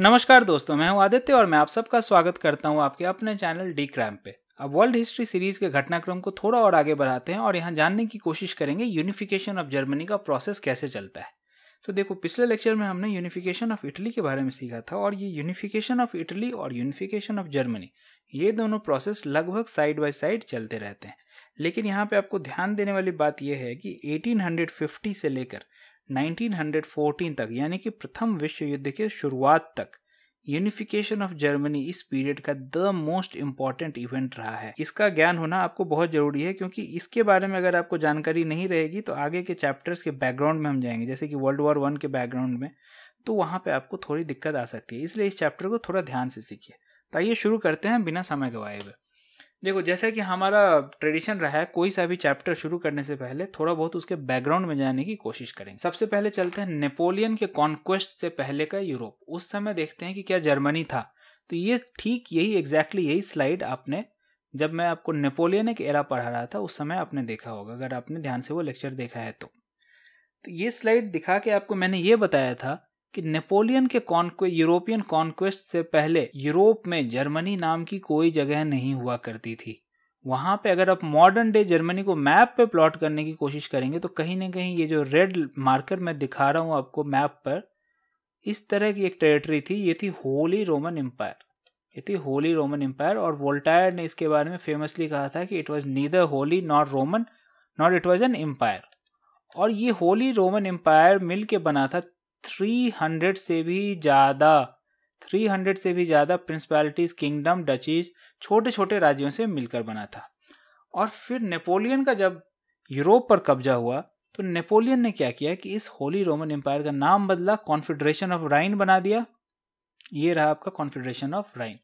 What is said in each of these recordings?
नमस्कार दोस्तों मैं हूं आदित्य और मैं आप सबका स्वागत करता हूं आपके अपने चैनल डी क्रैम पे अब वर्ल्ड हिस्ट्री सीरीज के घटनाक्रम को थोड़ा और आगे बढ़ाते हैं और यहाँ जानने की कोशिश करेंगे यूनिफिकेशन ऑफ जर्मनी का प्रोसेस कैसे चलता है तो देखो पिछले लेक्चर में हमने यूनिफिकेशन ऑफ इटली के बारे में सीखा था और ये यूनिफिकेशन ऑफ इटली और यूनिफिकेशन ऑफ जर्मनी ये दोनों प्रोसेस लगभग साइड बाय साइड चलते रहते हैं लेकिन यहाँ पे आपको ध्यान देने वाली बात यह है कि 1850 से लेकर 1914 तक यानी कि प्रथम विश्व युद्ध के शुरुआत तक यूनिफिकेशन ऑफ जर्मनी इस पीरियड का द मोस्ट इम्पॉर्टेंट इवेंट रहा है इसका ज्ञान होना आपको बहुत जरूरी है क्योंकि इसके बारे में अगर आपको जानकारी नहीं रहेगी तो आगे के चैप्टर्स के बैकग्राउंड में हम जाएंगे जैसे कि वर्ल्ड वॉर वन के बैकग्राउंड में तो वहाँ पे आपको थोड़ी दिक्कत आ सकती है इसलिए इस चैप्टर को थोड़ा ध्यान से सीखिए तो आइए शुरू करते हैं बिना समय गवाए हुए देखो जैसा कि हमारा ट्रेडिशन रहा है कोई सा भी चैप्टर शुरू करने से पहले थोड़ा बहुत उसके बैकग्राउंड में जाने की कोशिश करेंगे सबसे पहले चलते हैं नेपोलियन के कॉन्क्वेस्ट से पहले का यूरोप उस समय देखते हैं कि क्या जर्मनी था तो ये ठीक यही एग्जैक्टली यही स्लाइड आपने जब मैं आपको नेपोलियन एक एरा पढ़ा रहा था उस समय आपने देखा होगा अगर आपने ध्यान से वो लेक्चर देखा है तो, तो ये स्लाइड दिखा के आपको मैंने ये बताया था कि नेपोलियन के कॉन्क्वे यूरोपियन कॉन्क्वेस्ट से पहले यूरोप में जर्मनी नाम की कोई जगह नहीं हुआ करती थी वहां पे अगर आप मॉडर्न डे जर्मनी को मैप पे प्लॉट करने की कोशिश करेंगे तो कहीं ना कहीं ये जो रेड मार्कर मैं दिखा रहा हूँ आपको मैप पर इस तरह की एक टेरिटरी थी ये थी होली रोमन एम्पायर ये थी होली रोमन एम्पायर और वोल्टायर ने इसके बारे में फेमसली कहा था कि it was neither holy not Roman not it was an empire और ये होली रोमन एम्पायर मिल के बना था 300 से भी ज़्यादा 300 से भी ज़्यादा प्रिंसिपैलिटीज किंगडम डचीज छोटे छोटे राज्यों से मिलकर बना था और फिर नेपोलियन का जब यूरोप पर कब्जा हुआ तो नेपोलियन ने क्या किया कि इस होली रोमन एम्पायर का नाम बदला कॉन्फेडरेशन ऑफ राइन बना दिया ये रहा आपका कॉन्फेडरेशन ऑफ राइन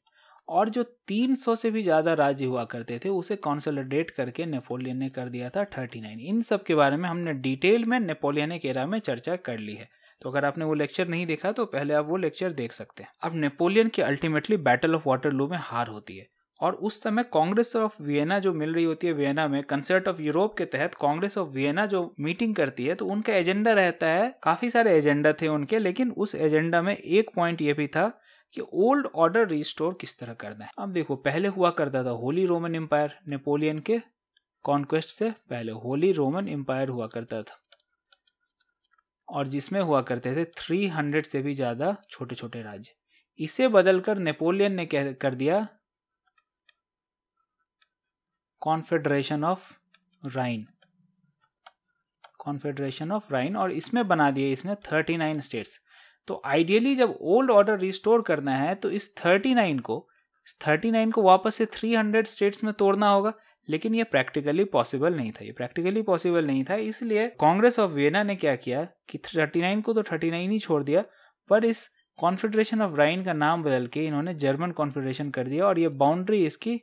और जो 300 से भी ज़्यादा राज्य हुआ करते थे उसे कॉन्सोलिडेट करके नेपोलियन ने कर दिया था 39 इन सब के बारे में हमने डिटेल में नेपोलियन के एरा में चर्चा कर ली है तो अगर आपने वो लेक्चर नहीं देखा तो पहले आप वो लेक्चर देख सकते हैं अब नेपोलियन की अल्टीमेटली बैटल ऑफ वाटरलू में हार होती है और उस समय कांग्रेस ऑफ वियना जो मिल रही होती है वियना में कंसर्ट ऑफ यूरोप के तहत कांग्रेस ऑफ वियना जो मीटिंग करती है तो उनका एजेंडा रहता है काफ़ी सारे एजेंडा थे उनके लेकिन उस एजेंडा में एक पॉइंट ये भी था कि ओल्ड ऑर्डर रिस्टोर किस तरह करना है अब देखो पहले हुआ करता था होली रोमन एम्पायर नेपोलियन के कॉन्क्वेस्ट से पहले होली रोमन एम्पायर हुआ करता था और जिसमें हुआ करते थे 300 से भी ज़्यादा छोटे छोटे राज्य इसे बदलकर नेपोलियन ने कह कर दिया Confederation of Rhine Confederation of Rhine और इसमें बना दिए इसने 39 स्टेट्स तो आइडियली जब ओल्ड ऑर्डर रिस्टोर करना है तो इस 39 को इस 39 को वापस से 300 स्टेट्स में तोड़ना होगा लेकिन ये प्रैक्टिकली पॉसिबल नहीं था ये प्रैक्टिकली पॉसिबल नहीं था इसलिए कांग्रेस ऑफ वियना ने क्या किया कि 39 को तो 39 ही छोड़ दिया पर इस कॉन्फेडरेशन ऑफ राइन का नाम बदल के इन्होंने जर्मन कॉन्फेडरेशन कर दिया और ये बाउंड्री इसकी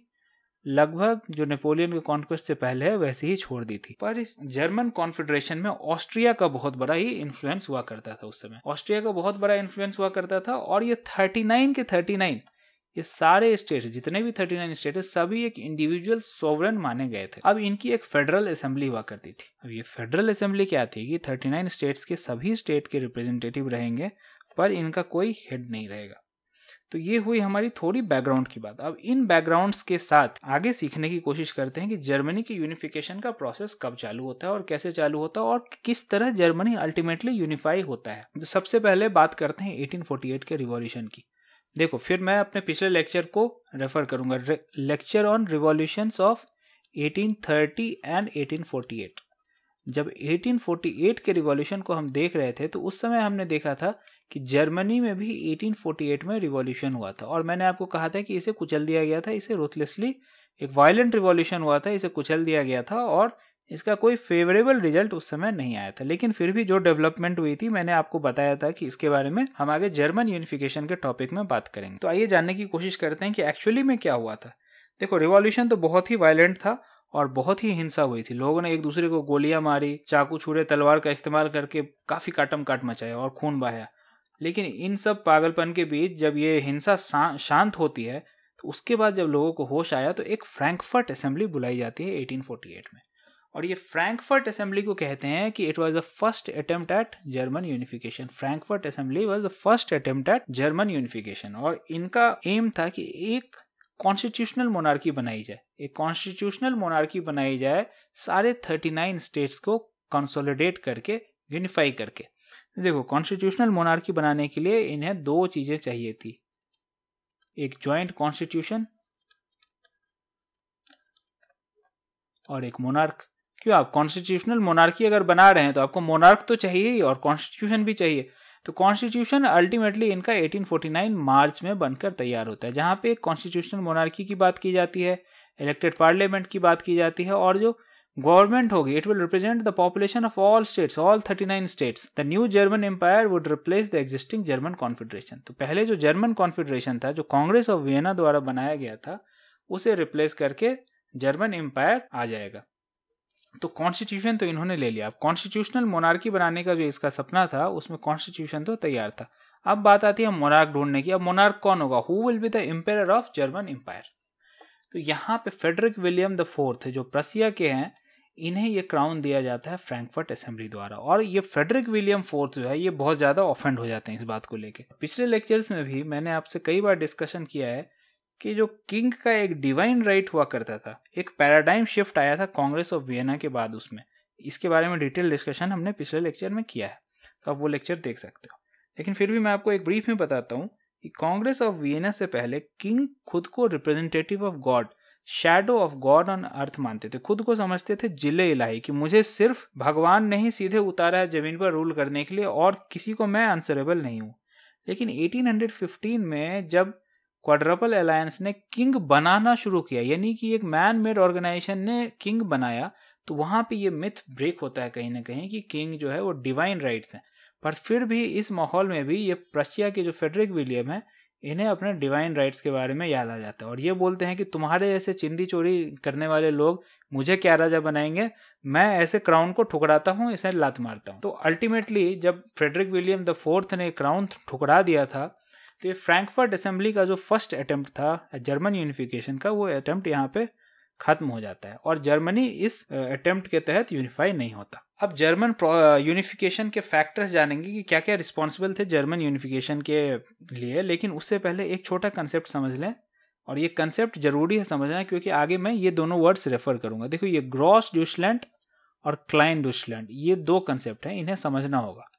लगभग जो नेपोलियन के कॉन्क्वेस्ट से पहले है वैसे ही छोड़ दी थी पर इस जर्मन कॉन्फेडरेशन में ऑस्ट्रिया का बहुत बड़ा ही इन्फ्लुएंस हुआ करता था उस समय ऑस्ट्रिया का बहुत बड़ा इन्फ्लुएंस हुआ करता था और ये नाइन के नाइन ये सारे स्टेट जितने भी थर्टी नाइन स्टेट है सभी एक इंडिविजुअल सोवरन माने गए थे अब इनकी एक फेडरल असेंबली हुआ करती थी अब ये फेडरल असेंबली क्या थी कि थर्टी नाइन स्टेट्स के सभी स्टेट के रिप्रेजेंटेटिव रहेंगे पर इनका कोई हेड नहीं रहेगा तो ये हुई हमारी थोड़ी बैकग्राउंड की बात अब इन बैकग्राउंड्स के साथ आगे सीखने की कोशिश करते हैं कि जर्मनी के यूनिफिकेशन का प्रोसेस कब चालू होता है और कैसे चालू होता है और किस तरह जर्मनी अल्टीमेटली यूनिफाई होता है तो सबसे पहले बात करते हैं 1848 के रिवॉल्यूशन की देखो फिर मैं अपने पिछले लेक्चर को रेफर करूंगा lecture on revolution of 1830 and 1848 जब 1848 के रिवॉल्यूशन को हम देख रहे थे तो उस समय हमने देखा था कि जर्मनी में भी 1848 में रिवॉल्यूशन हुआ था और मैंने आपको कहा था कि इसे कुचल दिया गया था इसे रूथलेसली एक वायलेंट रिवॉल्यूशन हुआ था इसे कुचल दिया गया था और इसका कोई फेवरेबल रिजल्ट उस समय नहीं आया था लेकिन फिर भी जो डेवलपमेंट हुई थी मैंने आपको बताया था कि इसके बारे में हम आगे जर्मन यूनिफिकेशन के टॉपिक में बात करेंगे तो आइए जानने की कोशिश करते हैं कि एक्चुअली में क्या हुआ था देखो रिवॉल्यूशन तो बहुत ही वायलेंट था और बहुत ही हिंसा हुई थी लोगों ने एक दूसरे को गोलियां मारी चाकू छुरे तलवार का इस्तेमाल करके काफी काटम काट मचाया और खून बहाया लेकिन इन सब पागलपन के बीच जब ये हिंसा शांत होती है तो उसके बाद जब लोगों को होश आया तो एक फ्रैंकफर्ट असेंबली बुलाई जाती है 1848 में और ये फ्रैंकफर्ट असेंबली को कहते हैं कि it was the first attempt at German unification Frankfurt assembly was the first attempt at German unification और इनका एम था कि एक कॉन्स्टिट्यूशनल मोनार्की बनाई जाए एक कॉन्स्टिट्यूशनल मोनार्की बनाई जाए सारे थर्टी नाइन स्टेट्स को कंसोलिडेट करके यूनिफाई करके देखो कॉन्स्टिट्यूशनल मोनार्की बनाने के लिए इन्हें दो चीज़ें चाहिए थी एक ज्वाइंट कॉन्स्टिट्यूशन और एक मोनार्क क्यों आप कॉन्स्टिट्यूशनल मोनार्की अगर बना रहे हैं तो आपको मोनार्क तो चाहिए ही और कॉन्स्टिट्यूशन भी चाहिए तो कॉन्स्टिट्यूशन अल्टीमेटली इनका 1849 मार्च में बनकर तैयार होता है जहाँ पे कॉन्स्टिट्यूशनल मोनार्की की बात की जाती है इलेक्टेड पार्लियामेंट की बात की जाती है और जो गवर्नमेंट होगी it will represent the population of all states all 39 states the new German Empire would replace the existing German Confederation तो पहले जो जर्मन कॉन्फेडरेशन था जो कांग्रेस ऑफ वियना द्वारा बनाया गया था उसे रिप्लेस करके जर्मन एम्पायर आ जाएगा तो कॉन्स्टिट्यूशन तो इन्होंने ले लिया अब कॉन्स्टिट्यूशनल मोनार्की बनाने का जो इसका सपना था उसमें कॉन्स्टिट्यूशन तो तैयार था अब बात आती है मोनार्क ढूंढने की अब मोनार्क कौन होगा who will be the emperor of German Empire तो यहाँ पे फेडरिक विलियम द फोर्थ जो प्रसिया के हैं इन्हें ये क्राउन दिया जाता है फ्रैंकफर्ट असेंबली द्वारा और ये फेडरिक विलियम फोर्थ जो है ये बहुत ज़्यादा ऑफेंड हो जाते हैं इस बात को लेकर पिछले लेक्चर्स में भी मैंने आपसे कई बार डिस्कशन किया है कि जो किंग का एक डिवाइन राइट हुआ करता था एक पैराडाइम शिफ्ट आया था कांग्रेस ऑफ वियना के बाद उसमें इसके बारे में डिटेल डिस्कशन हमने पिछले लेक्चर में किया है तो आप वो लेक्चर देख सकते हो लेकिन फिर भी मैं आपको एक ब्रीफ में बताता हूँ कि कांग्रेस ऑफ वियना से पहले किंग खुद को representative of God shadow of God on earth मानते थे खुद को समझते थे जिले इलाही कि मुझे सिर्फ भगवान ने ही सीधे उतारा है जमीन पर रूल करने के लिए और किसी को मैं आंसरेबल नहीं हूँ लेकिन 1815 में जब क्वाड्रपल अलायंस ने किंग बनाना शुरू किया यानी कि एक मैन मेड ऑर्गेनाइजेशन ने किंग बनाया तो वहाँ पे ये मिथ ब्रेक होता है कहीं ना कहीं कि किंग जो है वो डिवाइन राइट्स हैं पर फिर भी इस माहौल में भी ये प्रशिया के जो फेडरिक विलियम हैं इन्हें अपने डिवाइन राइट्स के बारे में याद आ जाता है और ये बोलते हैं कि तुम्हारे ऐसे चिंदी चोरी करने वाले लोग मुझे क्या राजा बनाएंगे मैं ऐसे क्राउन को ठुकराता हूँ इसे लात मारता हूँ तो अल्टीमेटली जब फ्रेडरिक विलियम द फोर्थ ने क्राउन ठुकरा दिया था तो ये फ्रैंकफर्ट असेंबली का जो फर्स्ट अटेम्प्ट था जर्मन यूनिफिकेशन का वो अटेम्प्ट यहाँ पे खत्म हो जाता है और जर्मनी इस अटेम्प्ट के तहत यूनिफाई नहीं होता अब जर्मन यूनिफिकेशन के फैक्टर्स जानेंगे कि क्या क्या रिस्पॉन्सिबल थे जर्मन यूनिफिकेशन के लिए लेकिन उससे पहले एक छोटा कंसेप्ट समझ लें और ये कंसेप्ट जरूरी है समझना क्योंकि आगे मैं ये दोनों वर्ड्स रेफर करूंगा देखो ये ग्रॉस ड्यूशलैंड और क्लाइन ड्यूशलैंड ये दो कंसेप्ट हैं इन्हें समझना होगा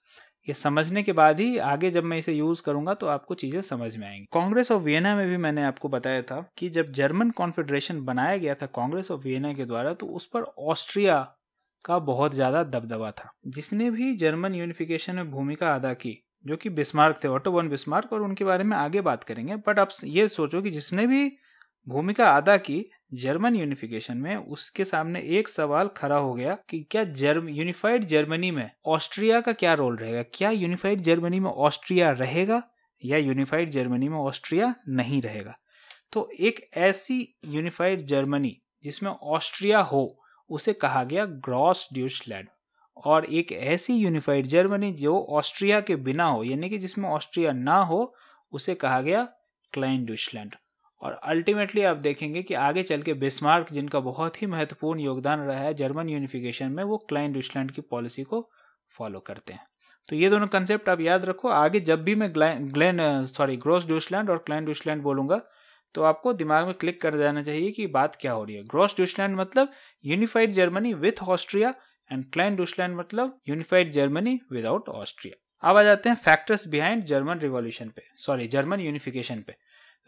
ये समझने के बाद ही आगे जब मैं इसे यूज करूंगा तो आपको चीजें समझ में आएंगी कांग्रेस ऑफ वियना में भी मैंने आपको बताया था कि जब जर्मन कॉन्फेडरेशन बनाया गया था कांग्रेस ऑफ वियना के द्वारा तो उस पर ऑस्ट्रिया का बहुत ज्यादा दबदबा था जिसने भी जर्मन यूनिफिकेशन में भूमिका अदा की जो कि बिस्मार्क थे ऑटो वन बिस्मार्क और उनके बारे में आगे बात करेंगे बट आप ये सोचो कि जिसने भी भूमिका अदा की जर्मन यूनिफिकेशन में उसके सामने एक सवाल खड़ा हो गया कि क्या जर्म यूनिफाइड जर्मनी में ऑस्ट्रिया का क्या रोल रहेगा क्या यूनिफाइड जर्मनी में ऑस्ट्रिया रहेगा या यूनिफाइड जर्मनी में ऑस्ट्रिया नहीं रहेगा तो एक ऐसी यूनिफाइड जर्मनी जिसमें ऑस्ट्रिया हो उसे कहा गया ग्रॉस ड्यूशलैंड और एक ऐसी यूनिफाइड जर्मनी जो ऑस्ट्रिया के बिना हो यानी कि जिसमें ऑस्ट्रिया ना हो उसे कहा गया क्लाइन ड्यूशलैंड और अल्टीमेटली आप देखेंगे कि आगे चल के बिस्मार्क जिनका बहुत ही महत्वपूर्ण योगदान रहा है जर्मन यूनिफिकेशन में वो क्लाइन ड्यूशलैंड की पॉलिसी को फॉलो करते हैं तो ये दोनों कंसेप्ट आप याद रखो आगे जब भी मैं ग्लैन सॉरी ग्रोस ड्यूशलैंड और क्लाइन ड्यूशलैंड बोलूंगा तो आपको दिमाग में क्लिक कर देना चाहिए कि बात क्या हो रही है ग्रोस ड्यूशलैंड मतलब unified Germany with Austria and Kleindeutschland मतलब यूनिफाइड जर्मनी विदाउट ऑस्ट्रिया अब आ जाते हैं फैक्टर्स बिहाइंड जर्मन रिवोल्यूशन पे सॉरी जर्मन यूनिफिकेशन पे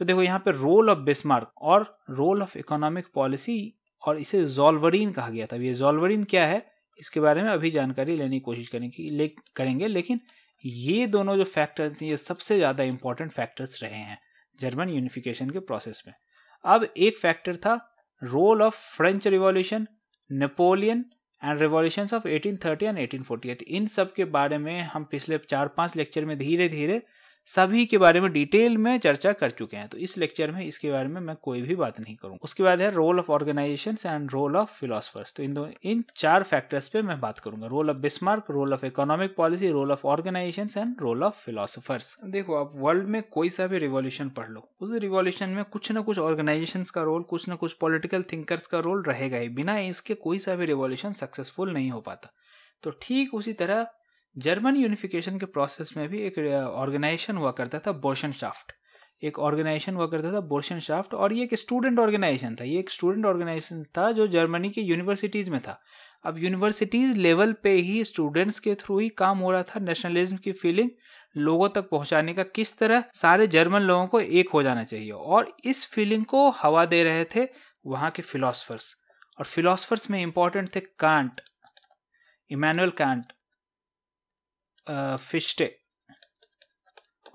तो देखो यहाँ पे रोल ऑफ बिस्मार्क और रोल ऑफ इकोनॉमिक पॉलिसी और इसे जोलवरीन कहा गया था ये जोलवरीन क्या है इसके बारे में अभी जानकारी लेने की कोशिश करेंगे ले, करेंगे लेकिन ये दोनों जो फैक्टर्स हैं ये सबसे ज़्यादा इंपॉर्टेंट फैक्टर्स रहे हैं जर्मन यूनिफिकेशन के प्रोसेस में अब एक फैक्टर था role of French revolution Napoleon and revolution of 1830 and 1848 इन सब के बारे में हम पिछले चार पांच लेक्चर में धीरे धीरे सभी के बारे में डिटेल में चर्चा कर चुके हैं तो इस लेक्चर में इसके बारे में मैं कोई भी बात नहीं करूँ उसके बाद है role of organisation and role of philosophers तो इन दो इन चार फैक्टर्स पे मैं बात करूंगा role of Bismarck role of economic policy role of organisation and role of philosophers देखो आप वर्ल्ड में कोई सा भी रिवॉल्यूशन पढ़ लो उस रिवोल्यूशन में कुछ ना कुछ ऑर्गेनाइजेशन का रोल कुछ ना कुछ पॉलिटिकल थिंकर्स का रोल रहेगा ही बिना इसके कोई सा भी रिवोल्यूशन सक्सेसफुल नहीं हो पाता तो ठीक उसी तरह जर्मन यूनिफिकेशन के प्रोसेस में भी एक ऑर्गेनाइजेशन हुआ करता था बोर्शन शाफ्ट एक ऑर्गेनाइजेशन हुआ करता था बोर्शन शाफ्ट और ये एक स्टूडेंट ऑर्गेनाइजेशन था ये एक स्टूडेंट ऑर्गेनाइजेशन था जो जर्मनी के यूनिवर्सिटीज़ में था अब यूनिवर्सिटीज़ लेवल पे ही स्टूडेंट्स के थ्रू ही काम हो रहा था नेशनलिज्म की फीलिंग लोगों तक पहुंचाने का किस तरह सारे जर्मन लोगों को एक हो जाना चाहिए और इस फीलिंग को हवा दे रहे थे वहाँ के फिलोसफर्स और फिलोसफर्स में इंपॉर्टेंट थे कांट इमैनुअल कांट फिश्टे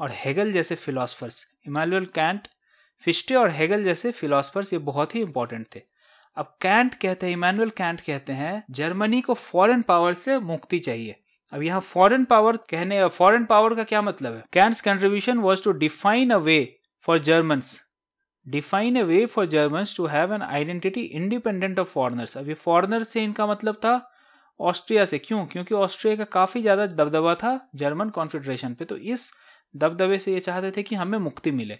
और हेगल जैसे फिलोसफर्स इमानुअल कैंट फिश्टे और हेगल जैसे फिलोसफर्स ये बहुत ही इंपॉर्टेंट थे अब कैंट कहते हैं इमानुअल कैंट कहते हैं जर्मनी को फॉरेन पावर से मुक्ति चाहिए अब यहाँ फॉरेन पावर कहने फॉरेन पावर का क्या मतलब है Kant's contribution was to define a way for Germans define a way for Germans to have an identity independent of foreigners अब ये फॉरनर से इनका मतलब था ऑस्ट्रिया से क्यों क्योंकि ऑस्ट्रिया का काफ़ी ज़्यादा दबदबा था जर्मन कॉन्फेडरेशन पे तो इस दबदबे से ये चाहते थे कि हमें मुक्ति मिले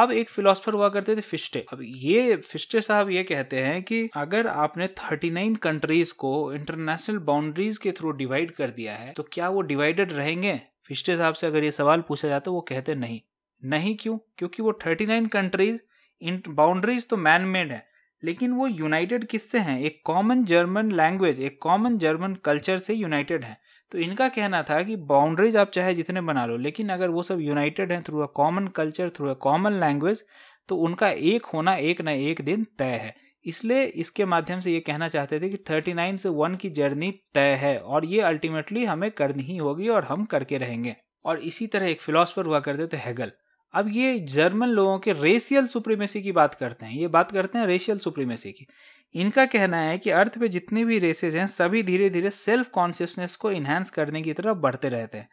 अब एक फिलोसफर हुआ करते थे फिस्टे अब ये फिस्टे साहब ये कहते हैं कि अगर आपने 39 कंट्रीज को इंटरनेशनल बाउंड्रीज के थ्रू डिवाइड कर दिया है तो क्या वो डिवाइडेड रहेंगे फिस्टे साहब से अगर ये सवाल पूछा जाता वो कहते नहीं नहीं क्यों क्योंकि वो 39 कंट्रीज बाउंड्रीज तो मैन मेड है लेकिन वो यूनाइटेड किससे हैं एक कॉमन जर्मन लैंग्वेज एक कॉमन जर्मन कल्चर से यूनाइटेड हैं तो इनका कहना था कि बाउंड्रीज आप चाहे जितने बना लो लेकिन अगर वो सब यूनाइटेड हैं through a common culture through a common language तो उनका एक होना एक न एक दिन तय है इसलिए इसके माध्यम से ये कहना चाहते थे कि 39 से 1 की जर्नी तय है और ये अल्टीमेटली हमें करनी ही होगी और हम करके रहेंगे और इसी तरह एक फिलोसफर हुआ करते थे हेगल अब ये जर्मन लोगों के रेशियल सुप्रीमेसी की बात करते हैं ये बात करते हैं रेशियल सुप्रीमेसी की इनका कहना है कि अर्थ पे जितने भी रेसेज हैं सभी धीरे धीरे सेल्फ कॉन्शियसनेस को इन्हेंस करने की तरफ बढ़ते रहते हैं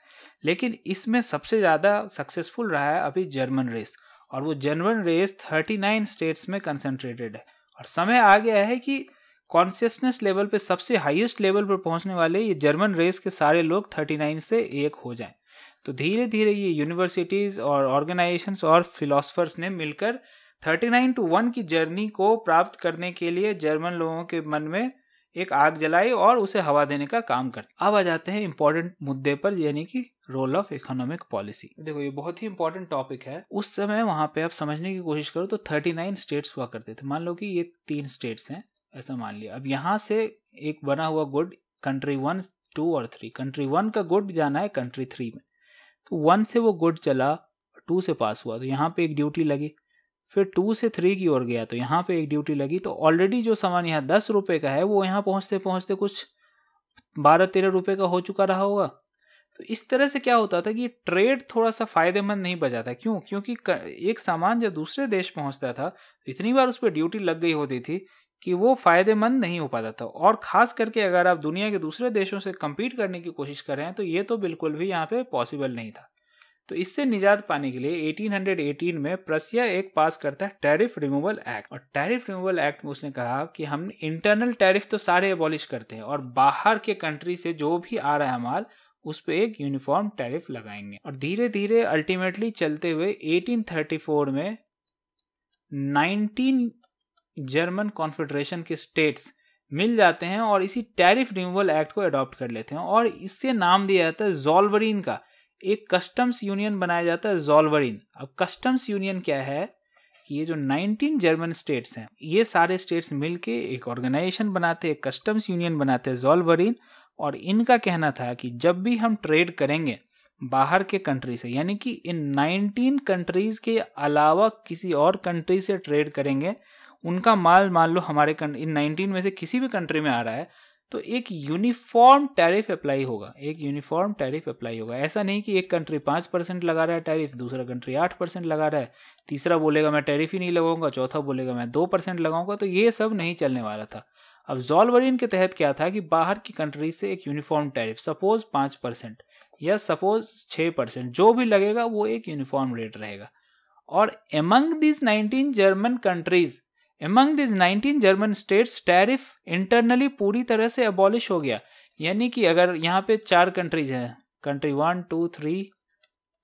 लेकिन इसमें सबसे ज़्यादा सक्सेसफुल रहा है अभी जर्मन रेस और वो जर्मन रेस 39 स्टेट्स में कंसनट्रेटेड है और समय आ गया है कि कॉन्शियसनेस लेवल पे सबसे हाईएस्ट लेवल पर पहुंचने वाले ये जर्मन रेस के सारे लोग 39 से एक हो जाएं तो धीरे धीरे ये यूनिवर्सिटीज़ और ऑर्गेनाइजेशंस और फिलोसफर्स ने मिलकर 39 टू 1 की जर्नी को प्राप्त करने के लिए जर्मन लोगों के मन में एक आग जलाई और उसे हवा देने का काम कर अब आ जाते हैं इंपॉर्टेंट मुद्दे पर यानी कि रोल ऑफ इकोनॉमिक पॉलिसी देखो ये बहुत ही इंपॉर्टेंट टॉपिक है उस समय वहां पे आप समझने की कोशिश करो तो 39 स्टेट्स हुआ करते थे मान लो कि ये तीन स्टेट्स हैं ऐसा मान लिया अब यहाँ से एक बना हुआ गुड कंट्री वन टू और थ्री कंट्री वन का गुड जाना है कंट्री थ्री में तो वन से वो गुड चला टू से पास हुआ तो यहाँ पे एक ड्यूटी लगी फिर टू से थ्री की ओर गया तो यहाँ पे एक ड्यूटी लगी तो ऑलरेडी जो सामान यहाँ दस रुपये का है वो यहाँ पहुँचते पहुँचते कुछ बारह तेरह रुपये का हो चुका रहा होगा तो इस तरह से क्या होता था कि ट्रेड थोड़ा सा फायदेमंद नहीं बचा था क्यों क्योंकि एक सामान जब दूसरे देश पहुंचता था तो इतनी बार उस पर ड्यूटी लग गई होती थी कि वो फ़ायदेमंद नहीं हो पाता था और ख़ास करके अगर आप दुनिया के दूसरे देशों से कम्पीट करने की कोशिश कर रहे हैं तो ये तो बिल्कुल भी यहाँ पे पॉसिबल नहीं था तो इससे निजात पाने के लिए 1818 में प्रसिया एक पास करता है टैरिफ रिमूवल एक्ट और टैरिफ रिमूवल एक्ट में उसने कहा कि हम इंटरनल टैरिफ तो सारे एबॉलिश करते हैं और बाहर के कंट्री से जो भी आ रहा है माल उस पर एक यूनिफॉर्म टैरिफ लगाएंगे और धीरे धीरे अल्टीमेटली चलते हुए 1834 में 19 जर्मन कॉन्फेडरेशन के स्टेट्स मिल जाते हैं और इसी टैरिफ रिमूवल एक्ट को अडॉप्ट कर लेते हैं और इससे नाम दिया जाता है जॉलवरिन का एक कस्टम्स यूनियन बनाया जाता है जॉलवरिन अब कस्टम्स यूनियन क्या है कि ये जो 19 जर्मन स्टेट्स हैं ये सारे स्टेट्स मिल एक ऑर्गेनाइजेशन बनाते हैं एक कस्टम्स यूनियन बनाते हैं जॉलवरिन और इनका कहना था कि जब भी हम ट्रेड करेंगे बाहर के कंट्री से यानी कि इन 19 कंट्रीज के अलावा किसी और कंट्री से ट्रेड करेंगे उनका माल मान लो हमारे इन नाइनटीन में से किसी भी कंट्री में आ रहा है तो एक यूनिफॉर्म टैरिफ अप्लाई होगा एक यूनिफॉर्म टैरिफ अप्लाई होगा ऐसा नहीं कि एक कंट्री पाँच परसेंट लगा रहा है टैरिफ दूसरा कंट्री आठ परसेंट लगा रहा है तीसरा बोलेगा मैं टैरिफ ही नहीं लगाऊंगा चौथा बोलेगा मैं दो परसेंट लगाऊंगा तो ये सब नहीं चलने वाला था अब जॉलवरीन के तहत क्या था कि बाहर की कंट्री से एक यूनिफॉर्म टैरिफ सपोज पाँच परसेंट या सपोज छः परसेंट जो भी लगेगा वो एक यूनिफॉर्म रेट रहेगा और among this nineteen German countries among these 19 German states tariff internally पूरी तरह से अबॉलिश हो गया यानी कि अगर यहाँ पे चार कंट्रीज हैं country one two three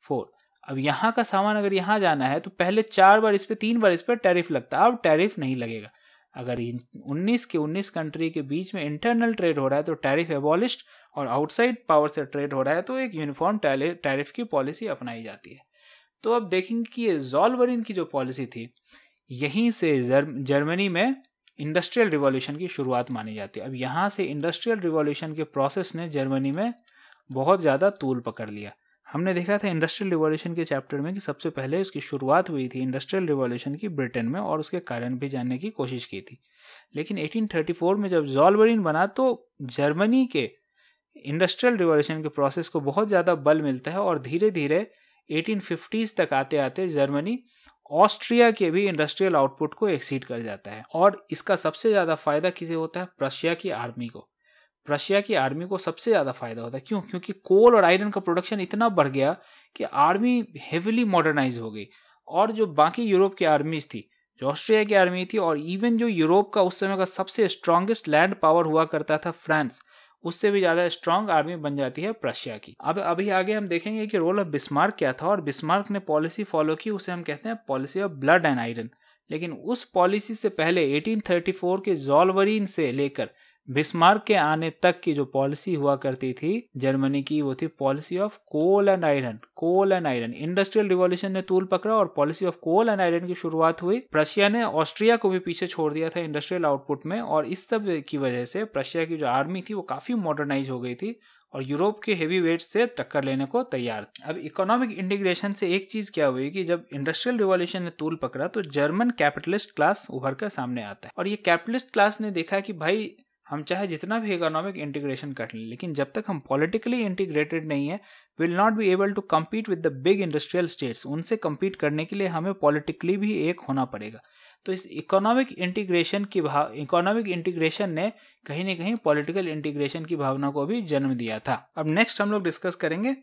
four अब यहाँ का सामान अगर यहाँ जाना है तो पहले चार बार इस पर तीन बार इस पर टैरिफ लगता अब टैरिफ नहीं लगेगा अगर उन्नीस के उन्नीस कंट्री के बीच में इंटरनल ट्रेड हो रहा है तो टैरिफ एबॉलिश और आउटसाइड पावर से ट्रेड हो रहा है तो एक यूनिफॉर्म टैरिफ की पॉलिसी अपनाई जाती है तो अब देखेंगे कि ये जॉलवरिन की जो पॉलिसी थी यहीं से जर्मनी में इंडस्ट्रियल रिवॉल्यूशन की शुरुआत मानी जाती है अब यहाँ से इंडस्ट्रियल रिवॉल्यूशन के प्रोसेस ने जर्मनी में बहुत ज़्यादा तूल पकड़ लिया हमने देखा था इंडस्ट्रियल रिवॉल्यूशन के चैप्टर में कि सबसे पहले उसकी शुरुआत हुई थी इंडस्ट्रियल रिवॉल्यूशन की ब्रिटेन में और उसके कारण भी जानने की कोशिश की थी लेकिन 1834 में जब जॉलबरिन बना तो जर्मनी के इंडस्ट्रियल रिवॉल्यूशन के प्रोसेस को बहुत ज़्यादा बल मिलता है और धीरे धीरे एटीन तक आते आते जर्मनी ऑस्ट्रिया के भी इंडस्ट्रियल आउटपुट को एक्सीड कर जाता है और इसका सबसे ज़्यादा फायदा किसे होता है प्रशिया की आर्मी को प्रशिया की आर्मी को सबसे ज़्यादा फायदा होता है क्यों क्योंकि कोल और आयरन का प्रोडक्शन इतना बढ़ गया कि आर्मी हेविली मॉडर्नाइज हो गई और जो बाकी यूरोप की आर्मीज थी जो ऑस्ट्रिया की आर्मी थी और इवन जो यूरोप का उस समय का सबसे स्ट्रांगेस्ट लैंड पावर हुआ करता था फ्रांस उससे भी ज्यादा स्ट्रांग आर्मी बन जाती है प्रशिया की अब अभी आगे हम देखेंगे कि रोल ऑफ बिस्मार्क क्या था और बिस्मार्क ने पॉलिसी फॉलो की उसे हम कहते हैं policy of blood and iron लेकिन उस पॉलिसी से पहले 1834 के जॉलवरीन से लेकर बिस्मार्क के आने तक की जो पॉलिसी हुआ करती थी जर्मनी की वो थी policy of coal and iron coal and iron industrial revolution ने तूल पकड़ा और policy of coal and iron की शुरुआत हुई प्रशिया ने ऑस्ट्रिया को भी पीछे छोड़ दिया था इंडस्ट्रियल आउटपुट में और इस सब की वजह से प्रशिया की जो आर्मी थी वो काफी मॉडर्नाइज हो गई थी और यूरोप के हेवी वेट से टक्कर लेने को तैयार थे अब इकोनॉमिक इंटीग्रेशन से एक चीज क्या हुई कि जब इंडस्ट्रियल रिवॉल्यूशन ने तूल पकड़ा तो जर्मन कैपिटलिस्ट क्लास उभर कर सामने आता है और ये कैपिटलिस्ट क्लास ने देखा कि भाई हम चाहे जितना भी इकोनॉमिक इंटीग्रेशन कर लें लेकिन जब तक हम पॉलिटिकली इंटीग्रेटेड नहीं है will not be able to compete with the big industrial states उनसे कम्पीट करने के लिए हमें पॉलिटिकली भी एक होना पड़ेगा तो इस इकोनॉमिक इंटीग्रेशन की भाव इकोनॉमिक इंटीग्रेशन ने कहीं ना कहीं पॉलिटिकल इंटीग्रेशन की भावना को भी जन्म दिया था अब नेक्स्ट हम लोग डिस्कस करेंगे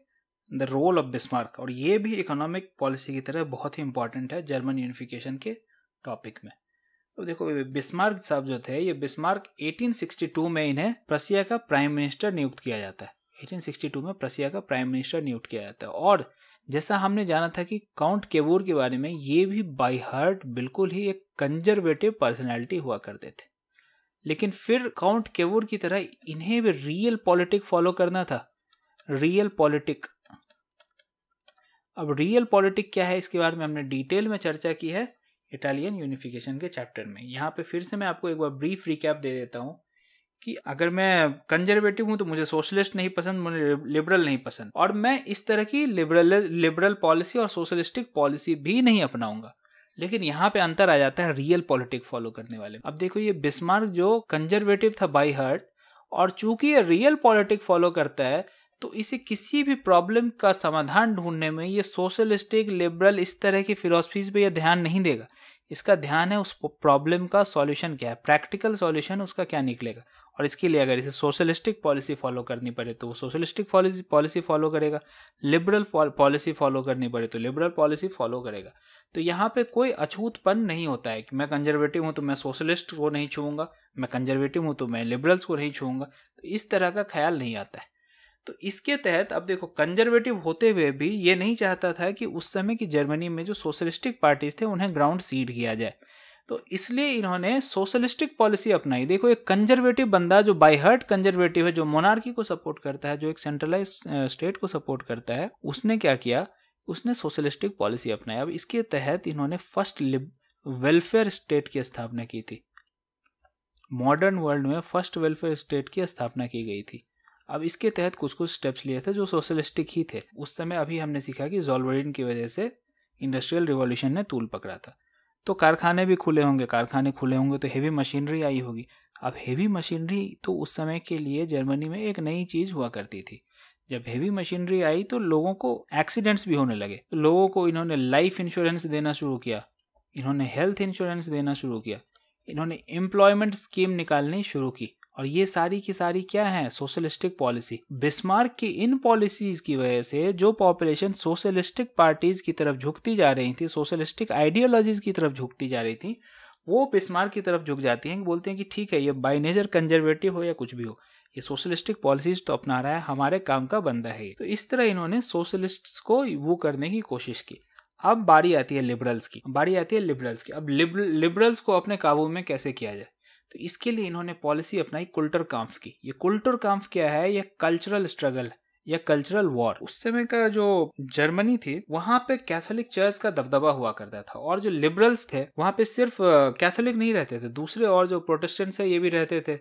द रोल ऑफ बिस्मार्क और ये भी इकोनॉमिक पॉलिसी की तरह बहुत ही इंपॉर्टेंट है जर्मन यूनिफिकेशन के टॉपिक में अब देखो बिस्मार्क साहब जो थे ये बिस्मार्क 1862 में इन्हें प्रसिया का प्राइम मिनिस्टर नियुक्त किया जाता है 1862 में प्रसिया का प्राइम मिनिस्टर नियुक्त किया जाता है और जैसा हमने जाना था कि काउंट केबूर के बारे में ये भी बाई हार्ट बिल्कुल ही एक कंजर्वेटिव पर्सनैलिटी हुआ करते थे लेकिन फिर काउंट केवूर की तरह इन्हें भी रियल पॉलिटिक फॉलो करना था रियल पॉलिटिक अब रियल पॉलिटिक क्या है इसके बारे में हमने डिटेल में चर्चा की है इटालियन यूनिफिकेशन के चैप्टर में यहाँ पे फिर से मैं आपको एक बार ब्रीफ रिकैप दे देता हूँ कि अगर मैं कंजर्वेटिव हूँ तो मुझे सोशलिस्ट नहीं पसंद मुझे लिबरल नहीं पसंद और मैं इस तरह की लिबरल लिबरल पॉलिसी और सोशलिस्टिक पॉलिसी भी नहीं अपनाऊंगा लेकिन यहाँ पे अंतर आ जाता है रियल पॉलिटिक फॉलो करने वाले अब देखो ये बिस्मार्क जो कंजर्वेटिव था बाई हर्ट और चूंकि ये रियल पॉलिटिक फॉलो करता है तो इसे किसी भी प्रॉब्लम का समाधान ढूंढने में ये सोशलिस्टिक लिबरल इस तरह की फिलोसफीज पे यह ध्यान नहीं देगा इसका ध्यान है उस प्रॉब्लम का सॉल्यूशन क्या है प्रैक्टिकल सॉल्यूशन उसका क्या निकलेगा और इसके लिए अगर इसे सोशलिस्टिक पॉलिसी फॉलो करनी पड़े तो वो सोशलिस्टिक पॉलिसी फॉलो करेगा लिबरल पॉलिसी फॉलो करनी पड़े तो लिबरल पॉलिसी फॉलो करेगा तो यहाँ पे कोई अछूतपन नहीं होता है कि मैं कंजर्वेटिव हूँ तो मैं सोशलिस्ट को नहीं छूँगा मैं कंजर्वेटिव हूँ तो मैं लिबरल्स को नहीं छूँगा तो इस तरह का ख्याल नहीं आता है तो इसके तहत अब देखो कंजर्वेटिव होते हुए भी ये नहीं चाहता था कि उस समय की जर्मनी में जो सोशलिस्टिक पार्टीज थे उन्हें ग्राउंड सीड किया जाए तो इसलिए इन्होंने सोशलिस्टिक पॉलिसी अपनाई देखो एक कंजर्वेटिव बंदा जो बाई हर्ट कंजर्वेटिव है जो मोनार्की को सपोर्ट करता है जो एक सेंट्रलाइज स्टेट को सपोर्ट करता है उसने क्या किया उसने सोशलिस्टिक पॉलिसी अपनाई अब इसके तहत इन्होंने फर्स्ट वेलफेयर स्टेट की स्थापना की थी मॉडर्न वर्ल्ड में फर्स्ट वेलफेयर स्टेट की स्थापना की गई थी अब इसके तहत कुछ कुछ स्टेप्स लिए थे जो सोशलिस्टिक ही थे उस समय अभी हमने सीखा कि जॉलवरिन की वजह से इंडस्ट्रियल रिवॉल्यूशन ने तूल पकड़ा था तो कारखाने भी खुले होंगे कारखाने खुले होंगे तो हेवी मशीनरी आई होगी अब हेवी मशीनरी तो उस समय के लिए जर्मनी में एक नई चीज़ हुआ करती थी जब हेवी मशीनरी आई तो लोगों को एक्सीडेंट्स भी होने लगे तो लोगों को इन्होंने लाइफ इंश्योरेंस देना शुरू किया इन्होंने हेल्थ इंश्योरेंस देना शुरू किया इन्होंने एम्प्लॉयमेंट स्कीम निकालनी शुरू की और ये सारी की सारी क्या है सोशलिस्टिक पॉलिसी बिस्मार्क की इन पॉलिसीज की वजह से जो पॉपुलेशन सोशलिस्टिक पार्टीज की तरफ झुकती जा रही थी सोशलिस्टिक आइडियोलॉजीज की तरफ झुकती जा रही थी वो बिस्मार्क की तरफ झुक जाती हैं बोलते हैं कि ठीक है ये बाई नेचर कंजर्वेटिव हो या कुछ भी हो ये सोशलिस्टिक पॉलिसीज तो अपना रहा है हमारे काम का बंदा है तो इस तरह इन्होंने सोशलिस्ट को वो करने की कोशिश की अब बारी आती है लिबरल्स की बारी आती है लिबरल्स की अब लिबरल्स को अपने काबू में कैसे किया जाए तो इसके लिए इन्होंने पॉलिसी अपनाई कुल्टर काम्फ की ये कुल्टर काम्फ क्या है यह कल्चरल स्ट्रगल या कल्चरल वॉर उस समय का जो जर्मनी थी वहां पे कैथोलिक चर्च का दबदबा हुआ करता था और जो लिबरल्स थे वहां पे सिर्फ कैथोलिक नहीं रहते थे दूसरे और जो प्रोटेस्टेंट्स है ये भी रहते थे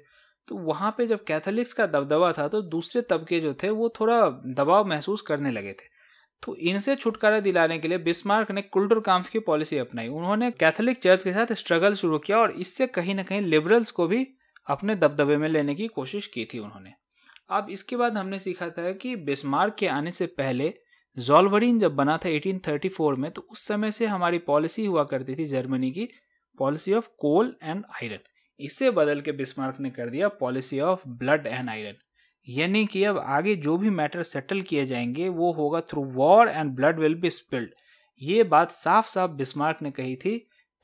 तो वहां पे जब कैथोलिक्स का दबदबा था तो दूसरे तबके जो थे वो थोड़ा दबाव महसूस करने लगे थे तो इनसे छुटकारा दिलाने के लिए बिस्मार्क ने कुल्टर काम्फ की पॉलिसी अपनाई उन्होंने कैथोलिक चर्च के साथ स्ट्रगल शुरू किया और इससे कहीं ना कहीं लिबरल्स को भी अपने दबदबे में लेने की कोशिश की थी उन्होंने अब इसके बाद हमने सीखा था कि बिस्मार्क के आने से पहले जॉल्वरिन जब बना था 1834 में तो उस समय से हमारी पॉलिसी हुआ करती थी जर्मनी की policy of coal and iron इसे बदल के बिस्मार्क ने कर दिया policy of blood and iron यानी कि अब आगे जो भी मैटर सेटल किए जाएंगे वो होगा through war and blood will be spilled ये बात साफ साफ बिस्मार्क ने कही थी